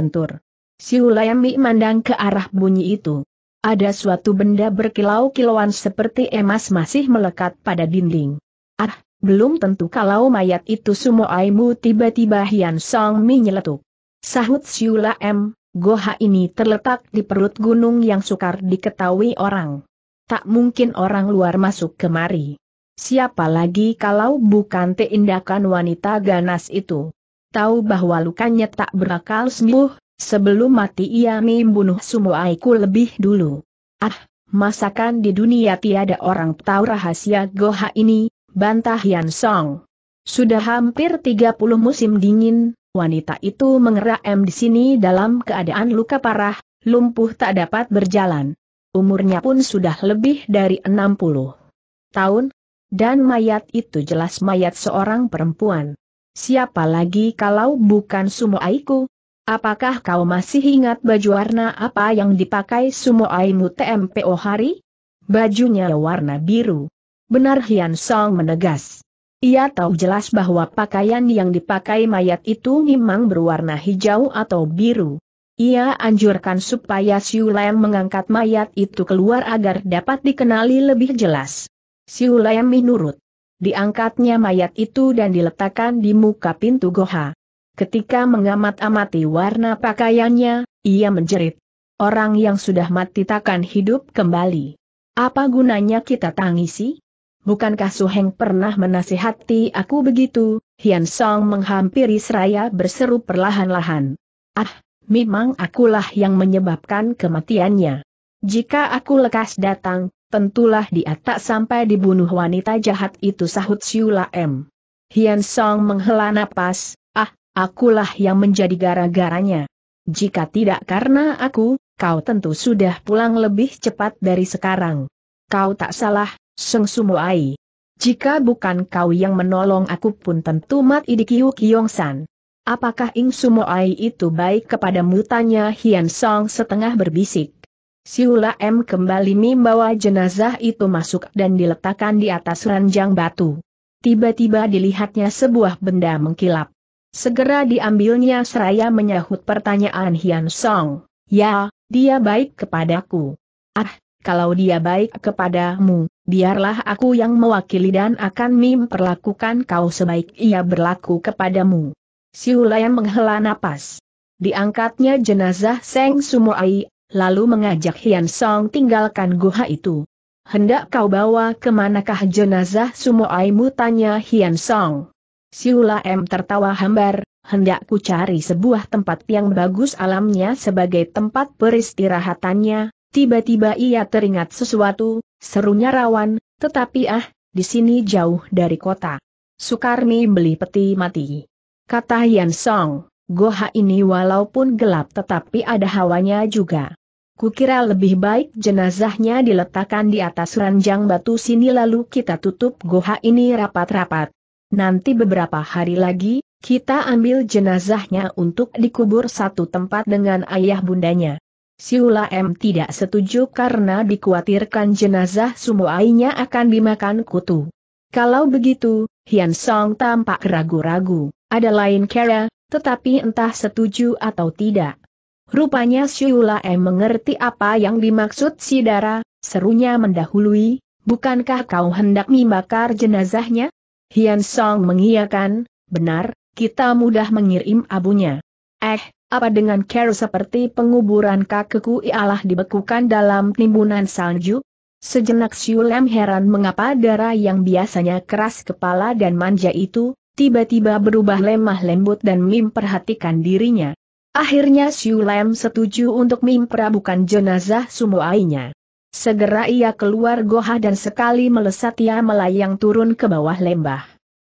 Siu Lem mandang ke arah bunyi itu. Ada suatu benda berkilau-kilauan seperti emas masih melekat pada dinding. Ah, belum tentu kalau mayat itu semua Aimu tiba-tiba Hian Song Mi nyeletuk. Sahut Siula M, Goha ini terletak di perut gunung yang sukar diketahui orang. Tak mungkin orang luar masuk kemari. Siapa lagi kalau bukan teindakan wanita ganas itu? Tahu bahwa lukanya tak berakal sembuh, Sebelum mati ia membunuh semua aiku lebih dulu. Ah, masakan di dunia tiada orang tahu rahasia Goha ini, bantah Yan Song. Sudah hampir 30 musim dingin, wanita itu mengeram di sini dalam keadaan luka parah, lumpuh tak dapat berjalan. Umurnya pun sudah lebih dari 60 tahun, dan mayat itu jelas mayat seorang perempuan. Siapa lagi kalau bukan sumo aiku? Apakah kau masih ingat baju warna apa yang dipakai Sumo Aimu TMPO hari? Bajunya warna biru. Benar Hian Song menegas. Ia tahu jelas bahwa pakaian yang dipakai mayat itu memang berwarna hijau atau biru. Ia anjurkan supaya Siu Lem mengangkat mayat itu keluar agar dapat dikenali lebih jelas. Siu Lem menurut. Diangkatnya mayat itu dan diletakkan di muka pintu goha. Ketika mengamat-amati warna pakaiannya, ia menjerit. Orang yang sudah mati takkan hidup kembali. Apa gunanya kita tangisi? Bukankah Su Heng pernah menasihati aku begitu? Hian Song menghampiri seraya berseru perlahan-lahan. Ah, memang akulah yang menyebabkan kematiannya. Jika aku lekas datang, tentulah dia tak sampai dibunuh wanita jahat itu sahut Siula M. Hian Song menghela napas, akulah yang menjadi gara-garanya. Jika tidak karena aku, kau tentu sudah pulang lebih cepat dari sekarang. Kau tak salah, Seng Sumuai. Jika bukan kau yang menolong aku pun tentu mati di Kiu San. Apakah Ing Sumoai itu baik kepada Tanya Hian Song setengah berbisik. Siula M kembali membawa jenazah itu masuk dan diletakkan di atas ranjang batu. Tiba-tiba dilihatnya sebuah benda mengkilap. Segera diambilnya seraya menyahut pertanyaan Hian Song. Ya, dia baik kepadaku. Ah, kalau dia baik kepadamu, biarlah aku yang mewakili dan akan memperlakukan kau sebaik ia berlaku kepadamu. Hulayan menghela napas. Diangkatnya jenazah Seng Sumuai, lalu mengajak Hian Song tinggalkan guha itu. Hendak kau bawa kemanakah jenazah mu tanya Hian Song. Siula M tertawa hambar, hendak ku cari sebuah tempat yang bagus alamnya sebagai tempat peristirahatannya, tiba-tiba ia teringat sesuatu, serunya rawan, tetapi ah, di sini jauh dari kota. Sukarni beli peti mati. Kata Yan Song, goha ini walaupun gelap tetapi ada hawanya juga. Kukira lebih baik jenazahnya diletakkan di atas ranjang batu sini lalu kita tutup goha ini rapat-rapat. Nanti beberapa hari lagi, kita ambil jenazahnya untuk dikubur satu tempat dengan ayah bundanya. Siula M tidak setuju karena dikhawatirkan jenazah sumuainya akan dimakan kutu. Kalau begitu, Hian Song tampak ragu-ragu, ada lain kera, tetapi entah setuju atau tidak. Rupanya Siula M mengerti apa yang dimaksud Sidara, serunya mendahului, bukankah kau hendak membakar jenazahnya? Hian Song mengiyakan, benar, kita mudah mengirim abunya. Eh, apa dengan care seperti penguburan kakekku ialah dibekukan dalam timbunan salju? Sejenak Siulem heran mengapa darah yang biasanya keras kepala dan manja itu, tiba-tiba berubah lemah lembut dan Mim perhatikan dirinya. Akhirnya Siulem setuju untuk Mim perabukan jenazah sumuainya. Segera ia keluar goha dan sekali melesat ia melayang turun ke bawah lembah.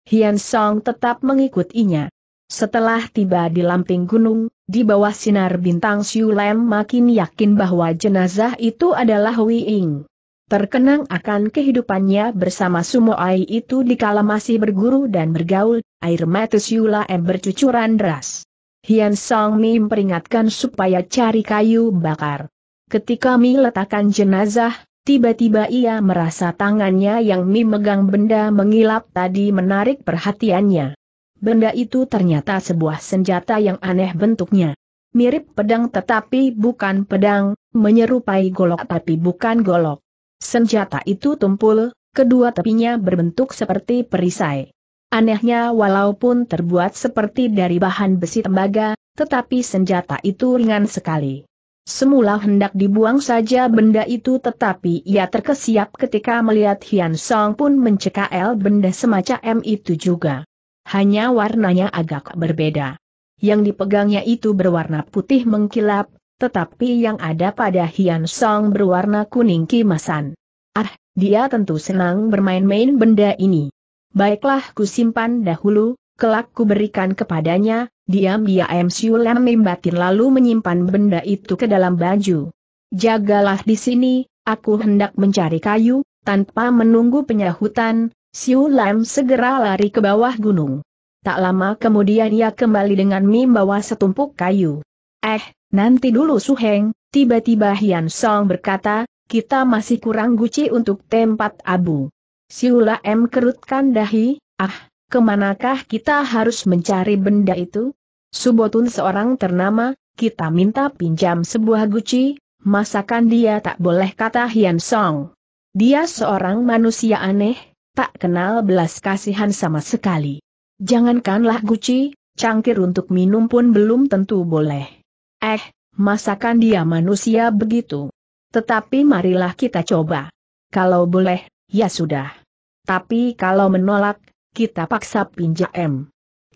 Hian Song tetap mengikutinya. Setelah tiba di lamping gunung, di bawah sinar bintang Siu Lem makin yakin bahwa jenazah itu adalah Wei Ying. Terkenang akan kehidupannya bersama Sumo Ai itu dikala masih berguru dan bergaul, air mata Lem bercucuran deras. Hian Song Mi memperingatkan supaya cari kayu bakar. Ketika Mi letakkan jenazah, tiba-tiba ia merasa tangannya yang Mi megang benda mengilap tadi menarik perhatiannya. Benda itu ternyata sebuah senjata yang aneh bentuknya. Mirip pedang tetapi bukan pedang, menyerupai golok tapi bukan golok. Senjata itu tumpul, kedua tepinya berbentuk seperti perisai. Anehnya walaupun terbuat seperti dari bahan besi tembaga, tetapi senjata itu ringan sekali. Semula hendak dibuang saja benda itu tetapi ia terkesiap ketika melihat Hian Song pun mencekal benda semacam itu juga. Hanya warnanya agak berbeda. Yang dipegangnya itu berwarna putih mengkilap, tetapi yang ada pada Hian Song berwarna kuning kimasan. Ah, dia tentu senang bermain-main benda ini. Baiklah ku simpan dahulu, kelak ku berikan kepadanya, Diam-diam Siulam membatin lalu menyimpan benda itu ke dalam baju. Jagalah di sini, aku hendak mencari kayu, tanpa menunggu penyahutan, Siulam segera lari ke bawah gunung. Tak lama kemudian ia kembali dengan membawa setumpuk kayu. Eh, nanti dulu Suheng, tiba-tiba Hian Song berkata, kita masih kurang guci untuk tempat abu. Siulam kerutkan dahi, ah, kemanakah kita harus mencari benda itu? Subotun seorang ternama, kita minta pinjam sebuah guci, masakan dia tak boleh kata Hian Song. Dia seorang manusia aneh, tak kenal belas kasihan sama sekali. Jangankanlah guci, cangkir untuk minum pun belum tentu boleh. Eh, masakan dia manusia begitu. Tetapi marilah kita coba. Kalau boleh, ya sudah. Tapi kalau menolak, kita paksa pinjam. M.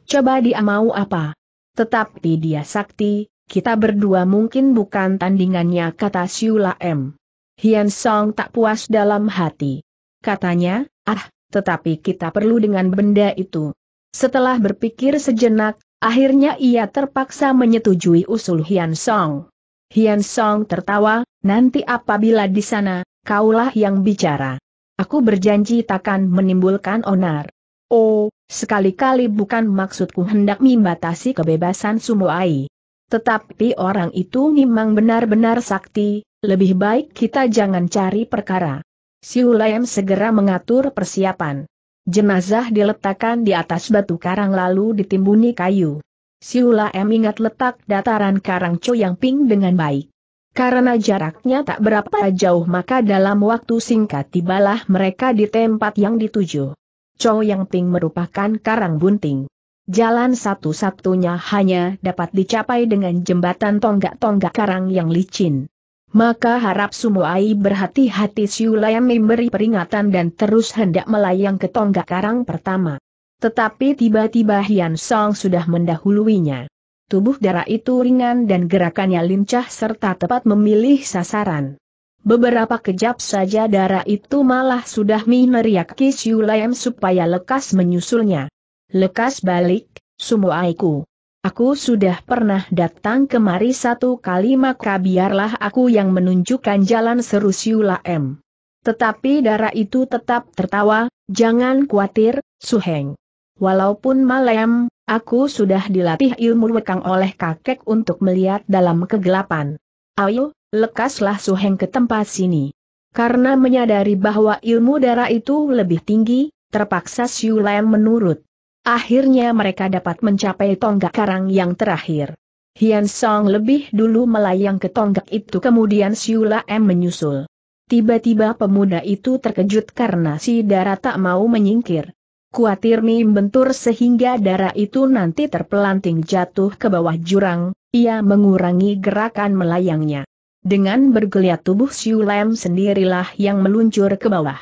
Coba dia mau apa? Tetapi dia sakti, kita berdua mungkin bukan tandingannya kata Siula M. Hian Song tak puas dalam hati. Katanya, ah, tetapi kita perlu dengan benda itu. Setelah berpikir sejenak, akhirnya ia terpaksa menyetujui usul Hian Song. Hian Song tertawa, nanti apabila di sana, kaulah yang bicara. Aku berjanji takkan menimbulkan onar. Oh, sekali-kali bukan maksudku hendak membatasi kebebasan Sumoai. Tetapi orang itu memang benar-benar sakti, lebih baik kita jangan cari perkara. Siulayam segera mengatur persiapan. Jenazah diletakkan di atas batu karang lalu ditimbuni kayu. Siulaem ingat letak dataran karang yang Ping dengan baik. Karena jaraknya tak berapa jauh maka dalam waktu singkat tibalah mereka di tempat yang dituju. Chow Yang Ping merupakan karang bunting. Jalan satu-satunya hanya dapat dicapai dengan jembatan tonggak-tonggak karang yang licin. Maka harap Sumuai berhati-hati Siulayam memberi peringatan dan terus hendak melayang ke tonggak karang pertama. Tetapi tiba-tiba Hian Song sudah mendahuluinya. Tubuh darah itu ringan dan gerakannya lincah serta tepat memilih sasaran. Beberapa kejap saja darah itu malah sudah Siu Kisyulem supaya lekas menyusulnya. Lekas balik, sumuaiku. Aku sudah pernah datang kemari satu kali maka biarlah aku yang menunjukkan jalan seru Siu M. Tetapi darah itu tetap tertawa, jangan khawatir, Suheng. Walaupun malam, aku sudah dilatih ilmu wekang oleh kakek untuk melihat dalam kegelapan. Ayo, lekaslah Su ke tempat sini. Karena menyadari bahwa ilmu darah itu lebih tinggi, terpaksa Siu Lam menurut. Akhirnya mereka dapat mencapai tonggak karang yang terakhir. Hian Song lebih dulu melayang ke tonggak itu kemudian Siu Lam menyusul. Tiba-tiba pemuda itu terkejut karena si darah tak mau menyingkir. Kuatir Mim bentur sehingga darah itu nanti terpelanting jatuh ke bawah jurang, ia mengurangi gerakan melayangnya. Dengan bergeliat tubuh Siu Lam sendirilah yang meluncur ke bawah.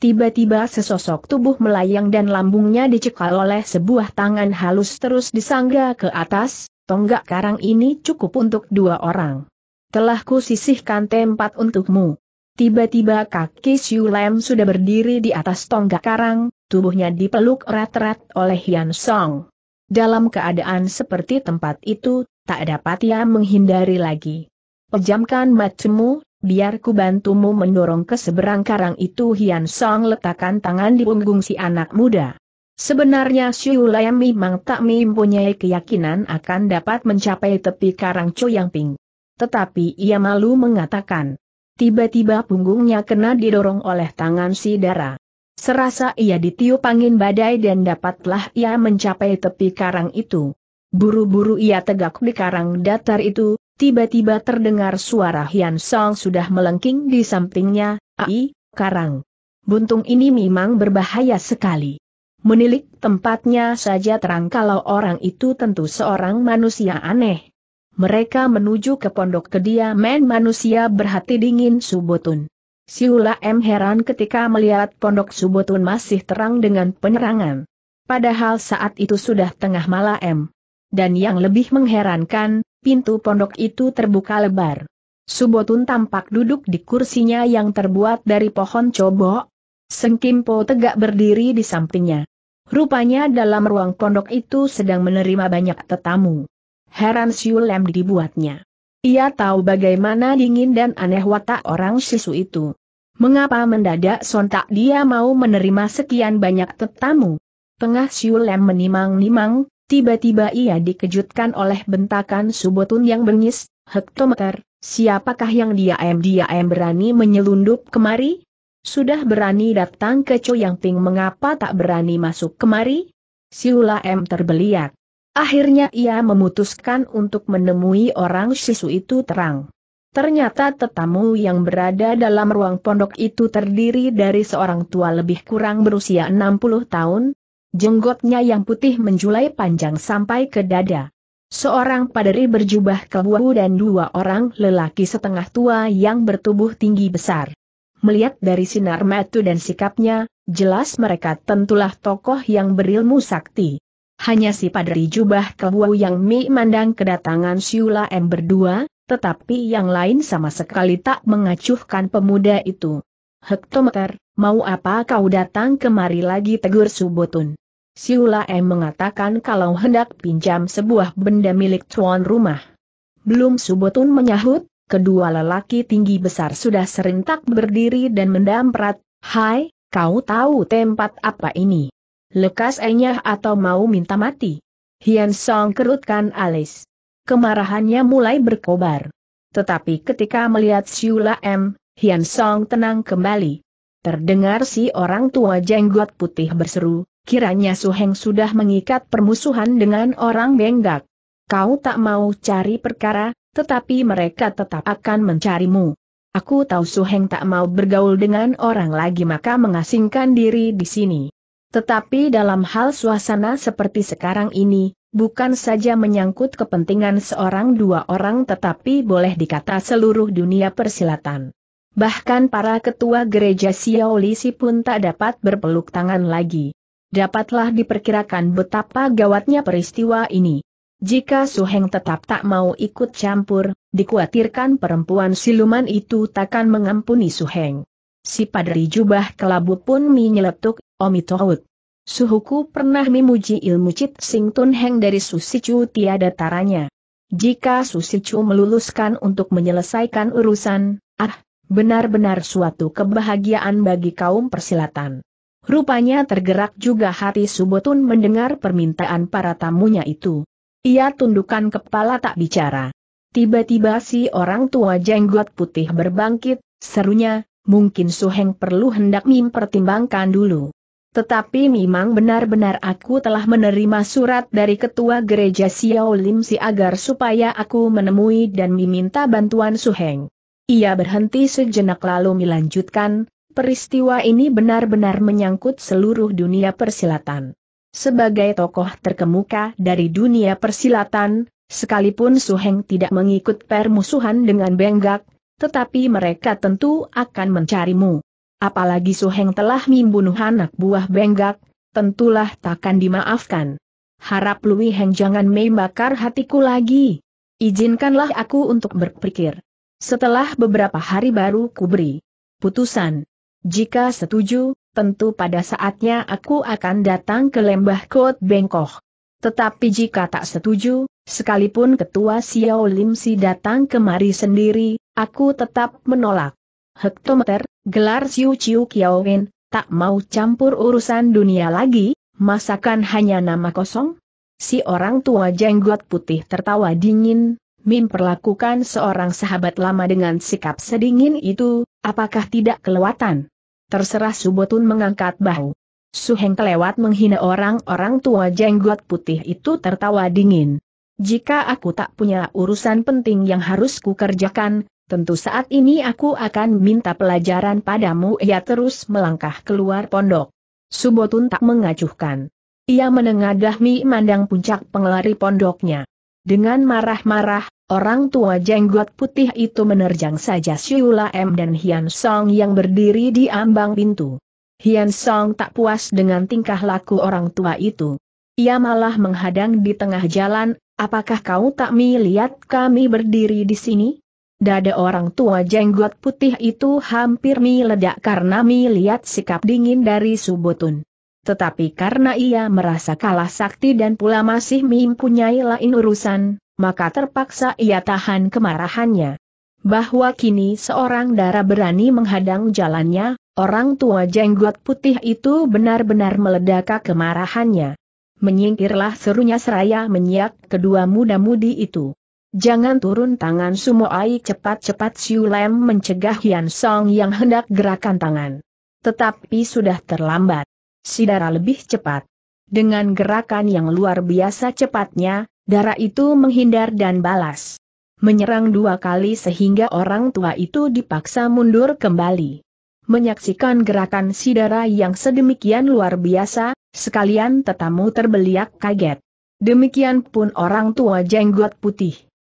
Tiba-tiba sesosok tubuh melayang dan lambungnya dicekal oleh sebuah tangan halus terus disangga ke atas, tonggak karang ini cukup untuk dua orang. Telah kusisihkan tempat untukmu. Tiba-tiba kaki Siu Lam sudah berdiri di atas tonggak karang, tubuhnya dipeluk erat-erat oleh Hian Song. Dalam keadaan seperti tempat itu, tak dapat ia menghindari lagi pejamkan matamu, biar ku bantumu mendorong ke seberang karang itu Hian Song letakkan tangan di punggung si anak muda. Sebenarnya Xiu Lai memang tak mempunyai keyakinan akan dapat mencapai tepi karang yang Ping. Tetapi ia malu mengatakan. Tiba-tiba punggungnya kena didorong oleh tangan si Dara. Serasa ia ditiup angin badai dan dapatlah ia mencapai tepi karang itu. Buru-buru ia tegak di karang datar itu, tiba-tiba terdengar suara Hian Song sudah melengking di sampingnya, Ai, Karang. Buntung ini memang berbahaya sekali. Menilik tempatnya saja terang kalau orang itu tentu seorang manusia aneh. Mereka menuju ke pondok kediaman manusia berhati dingin Subotun. Siula M heran ketika melihat pondok Subotun masih terang dengan penerangan. Padahal saat itu sudah tengah malam. Dan yang lebih mengherankan, pintu pondok itu terbuka lebar. Subotun tampak duduk di kursinya yang terbuat dari pohon cobok. Sengkimpo tegak berdiri di sampingnya. Rupanya dalam ruang pondok itu sedang menerima banyak tetamu. Heran Siulem dibuatnya. Ia tahu bagaimana dingin dan aneh watak orang sisu itu. Mengapa mendadak sontak dia mau menerima sekian banyak tetamu? Tengah Siulem menimang-nimang, Tiba-tiba ia dikejutkan oleh bentakan Subotun yang bengis, hektometer, siapakah yang dia diam-diam berani menyelundup kemari? Sudah berani datang ke Yang Ping mengapa tak berani masuk kemari? Siula M terbeliak. Akhirnya ia memutuskan untuk menemui orang sisu itu terang. Ternyata tetamu yang berada dalam ruang pondok itu terdiri dari seorang tua lebih kurang berusia 60 tahun, Jenggotnya yang putih menjulai panjang sampai ke dada. Seorang paderi berjubah kebu dan dua orang lelaki setengah tua yang bertubuh tinggi besar. Melihat dari sinar mata dan sikapnya, jelas mereka tentulah tokoh yang berilmu sakti. Hanya si paderi jubah kebu yang memandang kedatangan Siula M berdua, tetapi yang lain sama sekali tak mengacuhkan pemuda itu. Hektometer, mau apa kau datang kemari lagi tegur Subotun? Siula M mengatakan kalau hendak pinjam sebuah benda milik tuan rumah. Belum Subotun menyahut, kedua lelaki tinggi besar sudah serentak berdiri dan mendamprat, Hai, kau tahu tempat apa ini? Lekas enyah atau mau minta mati? Hian Song kerutkan alis. Kemarahannya mulai berkobar. Tetapi ketika melihat Siula M, Hian Song tenang kembali. Terdengar si orang tua jenggot putih berseru, Kiranya Suheng sudah mengikat permusuhan dengan orang Benggak. Kau tak mau cari perkara, tetapi mereka tetap akan mencarimu. Aku tahu Suheng tak mau bergaul dengan orang lagi maka mengasingkan diri di sini. Tetapi dalam hal suasana seperti sekarang ini, bukan saja menyangkut kepentingan seorang dua orang tetapi boleh dikata seluruh dunia persilatan. Bahkan para ketua gereja Siaulisi pun tak dapat berpeluk tangan lagi dapatlah diperkirakan betapa gawatnya peristiwa ini. Jika Su Heng tetap tak mau ikut campur, dikhawatirkan perempuan siluman itu takkan mengampuni Su Heng. Si padri jubah kelabu pun menyeletuk, Omitohut. Suhuku pernah memuji ilmu Cit Sing Tun Heng dari Susicu tiada taranya. Jika Susicu meluluskan untuk menyelesaikan urusan, ah, benar-benar suatu kebahagiaan bagi kaum persilatan. Rupanya tergerak juga hati Subotun mendengar permintaan para tamunya itu. Ia tundukkan kepala tak bicara. Tiba-tiba si orang tua jenggot putih berbangkit, serunya, mungkin Suheng perlu hendak mempertimbangkan dulu. Tetapi memang benar-benar aku telah menerima surat dari ketua gereja Xiao Lim Si agar supaya aku menemui dan meminta bantuan Suheng. Ia berhenti sejenak lalu melanjutkan, Peristiwa ini benar-benar menyangkut seluruh dunia persilatan. Sebagai tokoh terkemuka dari dunia persilatan, sekalipun Su Heng tidak mengikut permusuhan dengan Benggak, tetapi mereka tentu akan mencarimu. Apalagi Su Heng telah membunuh anak buah Benggak, tentulah takkan dimaafkan. Harap Lui Heng jangan membakar hatiku lagi. Izinkanlah aku untuk berpikir. Setelah beberapa hari baru kuberi putusan. Jika setuju, tentu pada saatnya aku akan datang ke lembah Kot Bengkok. Tetapi jika tak setuju, sekalipun ketua Xiao Lim Si datang kemari sendiri, aku tetap menolak. Hektometer, gelar Siu Chiu Wen, tak mau campur urusan dunia lagi, masakan hanya nama kosong? Si orang tua jenggot putih tertawa dingin, Mim perlakukan seorang sahabat lama dengan sikap sedingin itu, apakah tidak kelewatan? Terserah Subotun mengangkat bahu. Suheng kelewat menghina orang-orang tua jenggot putih itu tertawa dingin. Jika aku tak punya urusan penting yang harus kukerjakan, tentu saat ini aku akan minta pelajaran padamu ia terus melangkah keluar pondok. Subotun tak mengacuhkan. Ia menengadah mi mandang puncak pengelari pondoknya. Dengan marah-marah, Orang tua jenggot putih itu menerjang saja Siula M dan Hian Song yang berdiri di ambang pintu. Hian Song tak puas dengan tingkah laku orang tua itu. Ia malah menghadang di tengah jalan, apakah kau tak melihat kami berdiri di sini? Dada orang tua jenggot putih itu hampir meledak karena melihat sikap dingin dari Subotun. Tetapi karena ia merasa kalah sakti dan pula masih mempunyai lain urusan, maka terpaksa ia tahan kemarahannya. Bahwa kini seorang darah berani menghadang jalannya, orang tua jenggot putih itu benar-benar meledak kemarahannya. Menyingkirlah serunya seraya menyiak kedua muda-mudi itu. Jangan turun tangan Sumoai cepat-cepat Siulem mencegah Hian Song yang hendak gerakan tangan. Tetapi sudah terlambat. Sidara lebih cepat. Dengan gerakan yang luar biasa cepatnya, Darah itu menghindar dan balas. Menyerang dua kali sehingga orang tua itu dipaksa mundur kembali. Menyaksikan gerakan si darah yang sedemikian luar biasa, sekalian tetamu terbeliak kaget. Demikian pun orang tua jenggot putih.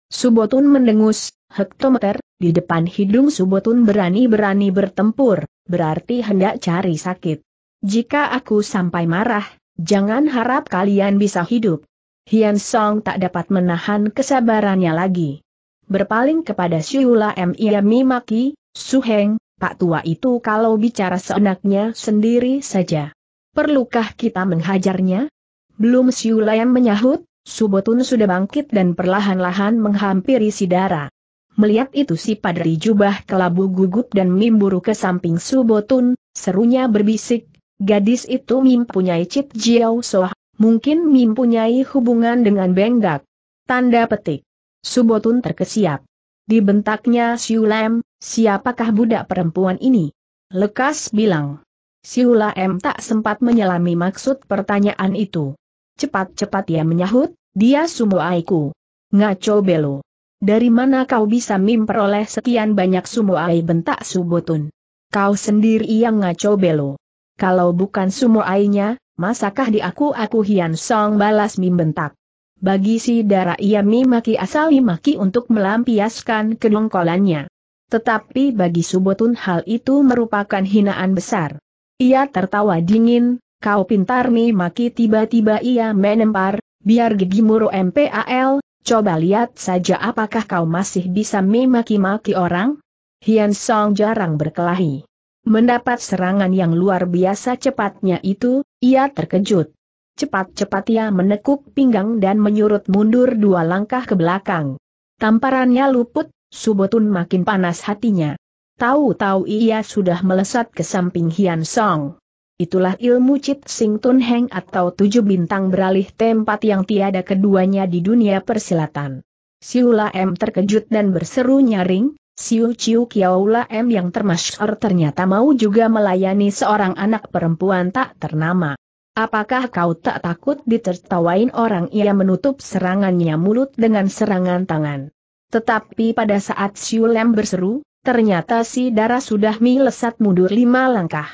Subotun mendengus, hektometer, di depan hidung Subotun berani-berani bertempur, berarti hendak cari sakit. Jika aku sampai marah, jangan harap kalian bisa hidup. Hian Song tak dapat menahan kesabarannya lagi. Berpaling kepada Siula M. Ia mimaki, Suheng, Pak Tua itu kalau bicara seenaknya sendiri saja. Perlukah kita menghajarnya? Belum Siula M. menyahut, Subotun sudah bangkit dan perlahan-lahan menghampiri Sidara. Melihat itu si padri jubah kelabu gugup dan mimburu ke samping Subotun, serunya berbisik, gadis itu mimpunyai cip jiao soh mungkin mempunyai hubungan dengan Bengdak. Tanda petik. Subotun terkesiap. Dibentaknya Siulem, siapakah budak perempuan ini? Lekas bilang. Siulem tak sempat menyelami maksud pertanyaan itu. Cepat-cepat ia menyahut, dia sumoaiku. Ngaco belo. Dari mana kau bisa memperoleh sekian banyak sumoai bentak Subotun? Kau sendiri yang ngaco belo. Kalau bukan sumoainya, Masakah di aku-aku Hian Song balas Mim bentak. Bagi si darah ia mimaki asal mimaki untuk melampiaskan kedongkolannya. Tetapi bagi Subotun hal itu merupakan hinaan besar. Ia tertawa dingin, kau pintar mimaki tiba-tiba ia menempar, biar gigimu MPAL, coba lihat saja apakah kau masih bisa mimaki-maki orang? Hian Song jarang berkelahi. Mendapat serangan yang luar biasa cepatnya itu, ia terkejut. Cepat-cepat ia menekuk pinggang dan menyurut mundur dua langkah ke belakang. Tamparannya luput, Subotun makin panas hatinya. Tahu-tahu ia sudah melesat ke samping Hian Song. Itulah ilmu Cit Sing Tun Heng atau tujuh bintang beralih tempat yang tiada keduanya di dunia persilatan. Siula M terkejut dan berseru nyaring, Siu Chiu Kiaula M yang termasyur ternyata mau juga melayani seorang anak perempuan tak ternama. Apakah kau tak takut ditertawain orang ia menutup serangannya mulut dengan serangan tangan? Tetapi pada saat Siu Lem berseru, ternyata si darah sudah melesat mundur lima langkah.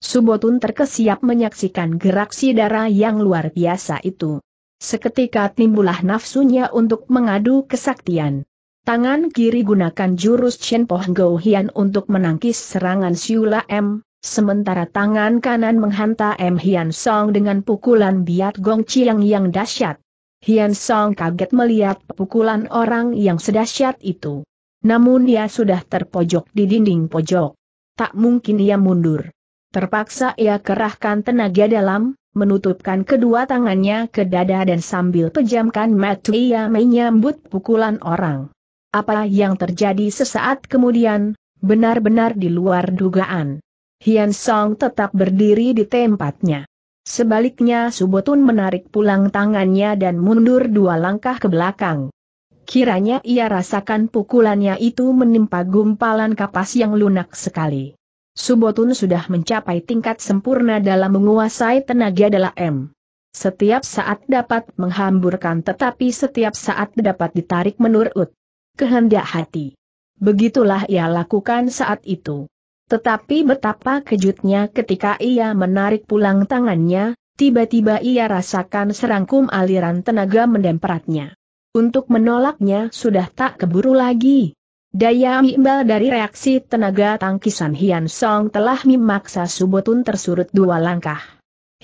Subotun terkesiap menyaksikan gerak si darah yang luar biasa itu. Seketika timbulah nafsunya untuk mengadu kesaktian. Tangan kiri gunakan jurus Chen Poh Go Hian untuk menangkis serangan Siula M, sementara tangan kanan menghantam M Hian Song dengan pukulan biat Gong Chiang yang dahsyat. Hian Song kaget melihat pukulan orang yang sedahsyat itu. Namun ia sudah terpojok di dinding pojok. Tak mungkin ia mundur. Terpaksa ia kerahkan tenaga dalam, menutupkan kedua tangannya ke dada dan sambil pejamkan mata ia menyambut pukulan orang. Apa yang terjadi sesaat kemudian, benar-benar di luar dugaan. Hian Song tetap berdiri di tempatnya. Sebaliknya Subotun menarik pulang tangannya dan mundur dua langkah ke belakang. Kiranya ia rasakan pukulannya itu menimpa gumpalan kapas yang lunak sekali. Subotun sudah mencapai tingkat sempurna dalam menguasai tenaga dalam M. Setiap saat dapat menghamburkan tetapi setiap saat dapat ditarik menurut kehendak hati. Begitulah ia lakukan saat itu. Tetapi betapa kejutnya ketika ia menarik pulang tangannya, tiba-tiba ia rasakan serangkum aliran tenaga mendemperatnya. Untuk menolaknya sudah tak keburu lagi. Daya imbal dari reaksi tenaga tangkisan Hian Song telah memaksa Subotun tersurut dua langkah.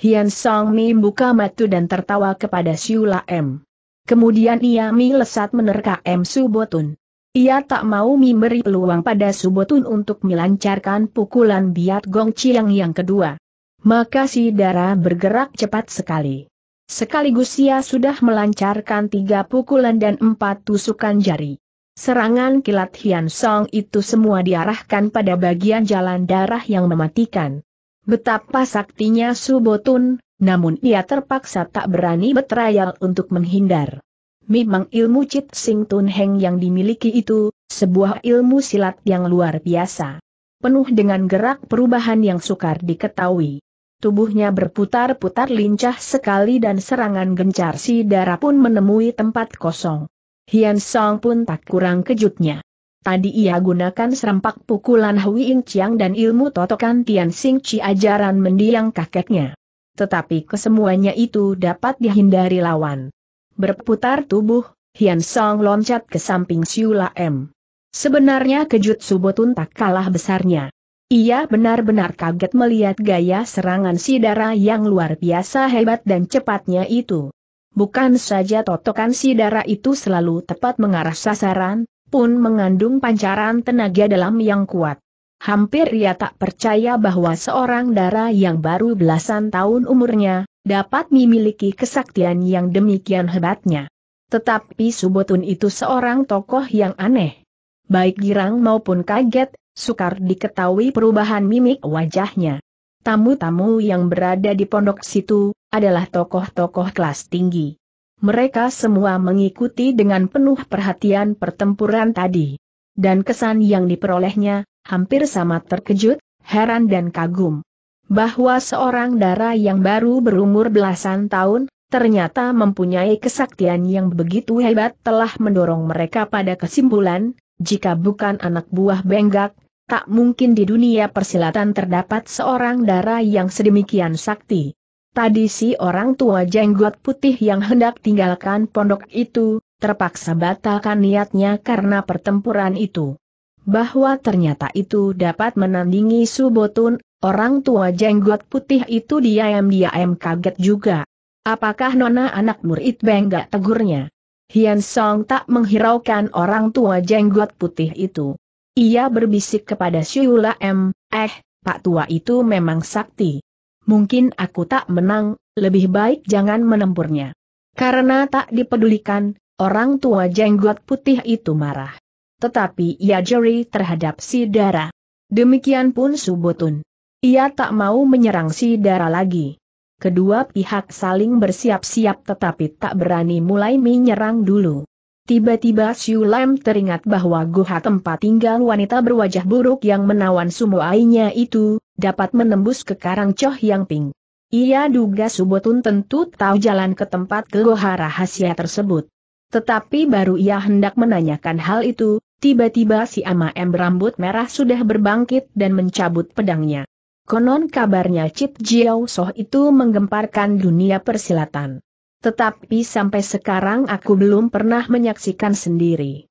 Hian Song membuka mata dan tertawa kepada Siula M. Kemudian ia mi lesat menerka M. Subotun. Ia tak mau memberi peluang pada Subotun untuk melancarkan pukulan biat Gong Chiang yang kedua. Maka si darah bergerak cepat sekali. Sekaligus ia sudah melancarkan tiga pukulan dan empat tusukan jari. Serangan kilat Hian Song itu semua diarahkan pada bagian jalan darah yang mematikan. Betapa saktinya Subotun, namun ia terpaksa tak berani bertrial untuk menghindar. Memang ilmu Cit Sing Tun Heng yang dimiliki itu, sebuah ilmu silat yang luar biasa. Penuh dengan gerak perubahan yang sukar diketahui. Tubuhnya berputar-putar lincah sekali dan serangan gencar si darah pun menemui tempat kosong. Hian Song pun tak kurang kejutnya. Tadi ia gunakan serempak pukulan Hui Ing Chiang dan ilmu totokan Tian Sing Chi ajaran mendiang kakeknya tetapi kesemuanya itu dapat dihindari lawan. Berputar tubuh, Hian Song loncat ke samping Siula M. Sebenarnya kejut Subotun tak kalah besarnya. Ia benar-benar kaget melihat gaya serangan Sidara yang luar biasa hebat dan cepatnya itu. Bukan saja totokan Sidara itu selalu tepat mengarah sasaran, pun mengandung pancaran tenaga dalam yang kuat. Hampir ia tak percaya bahwa seorang dara yang baru belasan tahun umurnya, dapat memiliki kesaktian yang demikian hebatnya. Tetapi Subotun itu seorang tokoh yang aneh. Baik girang maupun kaget, sukar diketahui perubahan mimik wajahnya. Tamu-tamu yang berada di pondok situ, adalah tokoh-tokoh kelas tinggi. Mereka semua mengikuti dengan penuh perhatian pertempuran tadi. Dan kesan yang diperolehnya, hampir sama terkejut, heran dan kagum. Bahwa seorang dara yang baru berumur belasan tahun, ternyata mempunyai kesaktian yang begitu hebat telah mendorong mereka pada kesimpulan, jika bukan anak buah Benggak, tak mungkin di dunia persilatan terdapat seorang dara yang sedemikian sakti. Tadi si orang tua jenggot putih yang hendak tinggalkan pondok itu, terpaksa batalkan niatnya karena pertempuran itu bahwa ternyata itu dapat menandingi Subotun, orang tua jenggot putih itu diam-diam kaget juga. Apakah nona anak murid bangga tegurnya? Hian Song tak menghiraukan orang tua jenggot putih itu. Ia berbisik kepada Syuula M, eh, pak tua itu memang sakti. Mungkin aku tak menang, lebih baik jangan menempurnya. Karena tak dipedulikan, orang tua jenggot putih itu marah tetapi ia jeri terhadap si Dara. Demikian pun Subotun. Ia tak mau menyerang si Dara lagi. Kedua pihak saling bersiap-siap tetapi tak berani mulai menyerang dulu. Tiba-tiba Siu Lam teringat bahwa guha tempat tinggal wanita berwajah buruk yang menawan ainya itu, dapat menembus ke karang Choh Yang Ping. Ia duga Subotun tentu tahu jalan ke tempat ke goha rahasia tersebut. Tetapi baru ia hendak menanyakan hal itu, Tiba-tiba si M berambut merah sudah berbangkit dan mencabut pedangnya. Konon kabarnya Cip Jiao Soh itu menggemparkan dunia persilatan. Tetapi sampai sekarang aku belum pernah menyaksikan sendiri.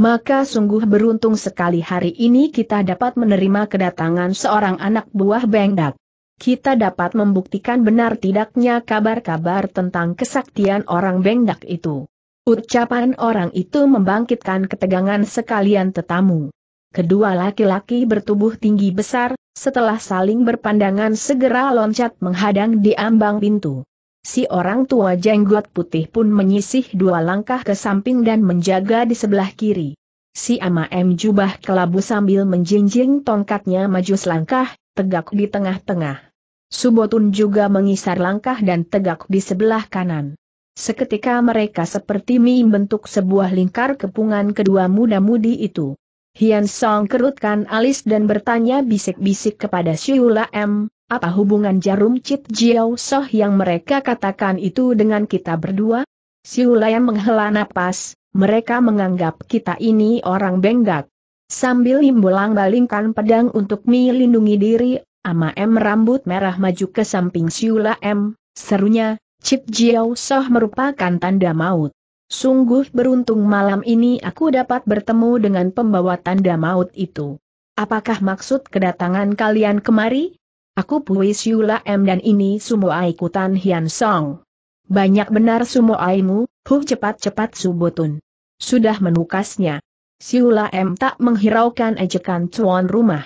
Maka sungguh beruntung sekali hari ini kita dapat menerima kedatangan seorang anak buah Bengdak. Kita dapat membuktikan benar tidaknya kabar-kabar tentang kesaktian orang Bengdak itu. Ucapan orang itu membangkitkan ketegangan sekalian tetamu. Kedua laki-laki bertubuh tinggi besar, setelah saling berpandangan segera loncat menghadang di ambang pintu. Si orang tua jenggot putih pun menyisih dua langkah ke samping dan menjaga di sebelah kiri. Si ama M jubah kelabu sambil menjinjing tongkatnya maju selangkah, tegak di tengah-tengah. Subotun juga mengisar langkah dan tegak di sebelah kanan. Seketika mereka seperti mim bentuk sebuah lingkar kepungan kedua muda-mudi itu. Hian Song kerutkan alis dan bertanya bisik-bisik kepada Siula M, apa hubungan jarum Cit Jiao Soh yang mereka katakan itu dengan kita berdua? Siula M menghela napas, mereka menganggap kita ini orang benggak. Sambil imbulang balingkan pedang untuk melindungi diri, Ama M rambut merah maju ke samping Siula M, serunya, Cip Jiao Soh merupakan tanda maut. Sungguh beruntung malam ini aku dapat bertemu dengan pembawa tanda maut itu. Apakah maksud kedatangan kalian kemari? Aku Pui Siula M dan ini semua ikutan Hian Song. Banyak benar semua aimu, huh cepat-cepat Subutun. Sudah menukasnya. Siula M tak menghiraukan ejekan tuan rumah.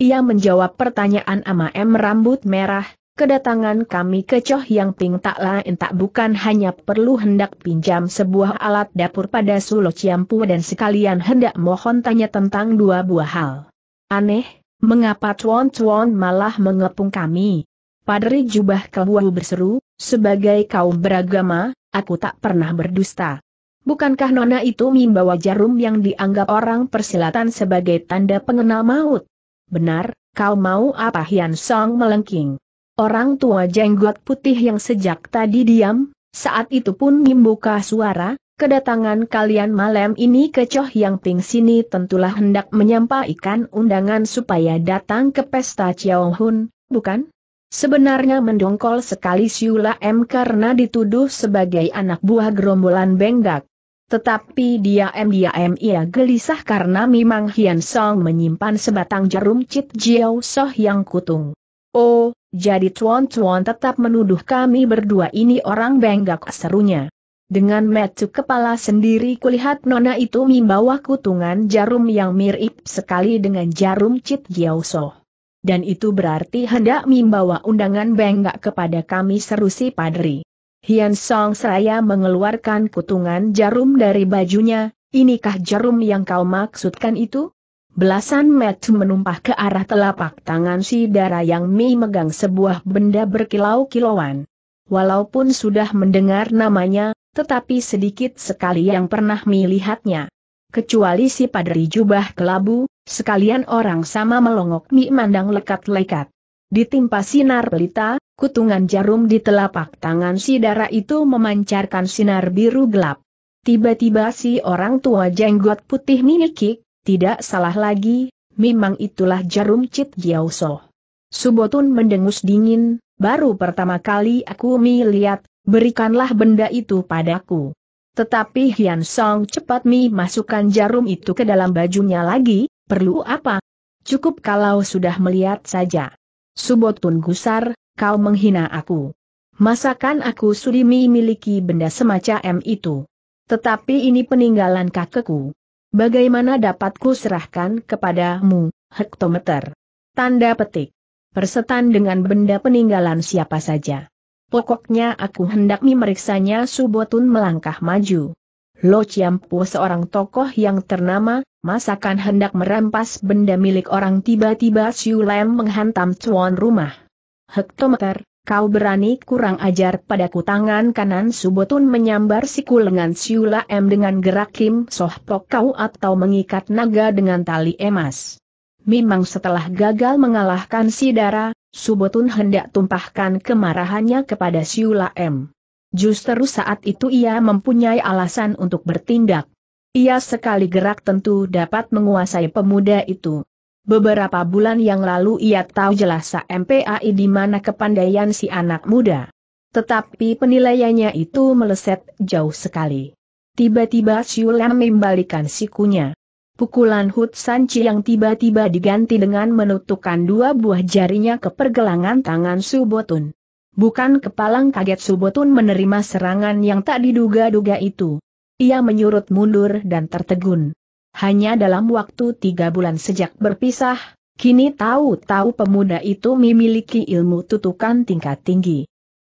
Ia menjawab pertanyaan Ama M rambut merah, Kedatangan kami ke Choh Yang Ping tak lain tak bukan hanya perlu hendak pinjam sebuah alat dapur pada Sulo Ciampu dan sekalian hendak mohon tanya tentang dua buah hal. Aneh, mengapa Chuan Chuan malah mengepung kami? Padri Jubah Kelwahu berseru, sebagai kaum beragama, aku tak pernah berdusta. Bukankah Nona itu membawa jarum yang dianggap orang persilatan sebagai tanda pengenal maut? Benar, kau mau apa Hian Song melengking? Orang tua jenggot putih yang sejak tadi diam, saat itu pun membuka suara, kedatangan kalian malam ini ke Choh Yang Ping sini tentulah hendak menyampaikan undangan supaya datang ke pesta Chiao Hun, bukan? Sebenarnya mendongkol sekali Siula M karena dituduh sebagai anak buah gerombolan Benggak. Tetapi dia M dia M ia gelisah karena memang Hian Song menyimpan sebatang jarum Chit Jiao Soh yang kutung. Oh, jadi tuan-tuan tetap menuduh kami berdua ini orang benggak serunya. Dengan metu kepala sendiri kulihat nona itu membawa kutungan jarum yang mirip sekali dengan jarum Cit Jiausoh. Dan itu berarti hendak membawa undangan benggak kepada kami seru si padri. Hian Song Seraya mengeluarkan kutungan jarum dari bajunya, inikah jarum yang kau maksudkan itu? Belasan met menumpah ke arah telapak tangan si darah yang Mi megang sebuah benda berkilau-kilauan. Walaupun sudah mendengar namanya, tetapi sedikit sekali yang pernah Mi lihatnya. Kecuali si padri jubah kelabu, sekalian orang sama melongok Mi mandang lekat-lekat. Ditimpa sinar pelita, kutungan jarum di telapak tangan si darah itu memancarkan sinar biru gelap. Tiba-tiba si orang tua jenggot putih minikik, tidak salah lagi, memang itulah jarum Cit Jiauso. Subotun mendengus dingin, baru pertama kali aku melihat, berikanlah benda itu padaku. Tetapi Hian Song cepat mi masukkan jarum itu ke dalam bajunya lagi, perlu apa? Cukup kalau sudah melihat saja. Subotun gusar, kau menghina aku. Masakan aku sudimi miliki benda semacam itu. Tetapi ini peninggalan kakekku. Bagaimana dapatku serahkan kepadamu, hektometer? Tanda petik. Persetan dengan benda peninggalan siapa saja. Pokoknya aku hendak memeriksanya Subotun melangkah maju. Lo Chiampu seorang tokoh yang ternama, masakan hendak merampas benda milik orang tiba-tiba Siulem menghantam cuan rumah. Hektometer, Kau berani kurang ajar padaku tangan kanan Subotun menyambar siku lengan Siula M dengan gerak Kim Soh Pok kau atau mengikat naga dengan tali emas. Memang setelah gagal mengalahkan Sidara, Subotun hendak tumpahkan kemarahannya kepada Siula M. Justru saat itu ia mempunyai alasan untuk bertindak. Ia sekali gerak tentu dapat menguasai pemuda itu. Beberapa bulan yang lalu ia tahu jelas MPAI di mana kepandaian si anak muda. Tetapi penilaiannya itu meleset jauh sekali. Tiba-tiba Siulam membalikan sikunya. Pukulan Hut Sanci yang tiba-tiba diganti dengan menutupkan dua buah jarinya ke pergelangan tangan Subotun. Bukan kepalang kaget Subotun menerima serangan yang tak diduga-duga itu. Ia menyurut mundur dan tertegun. Hanya dalam waktu tiga bulan sejak berpisah, kini tahu-tahu pemuda itu memiliki ilmu tutukan tingkat tinggi.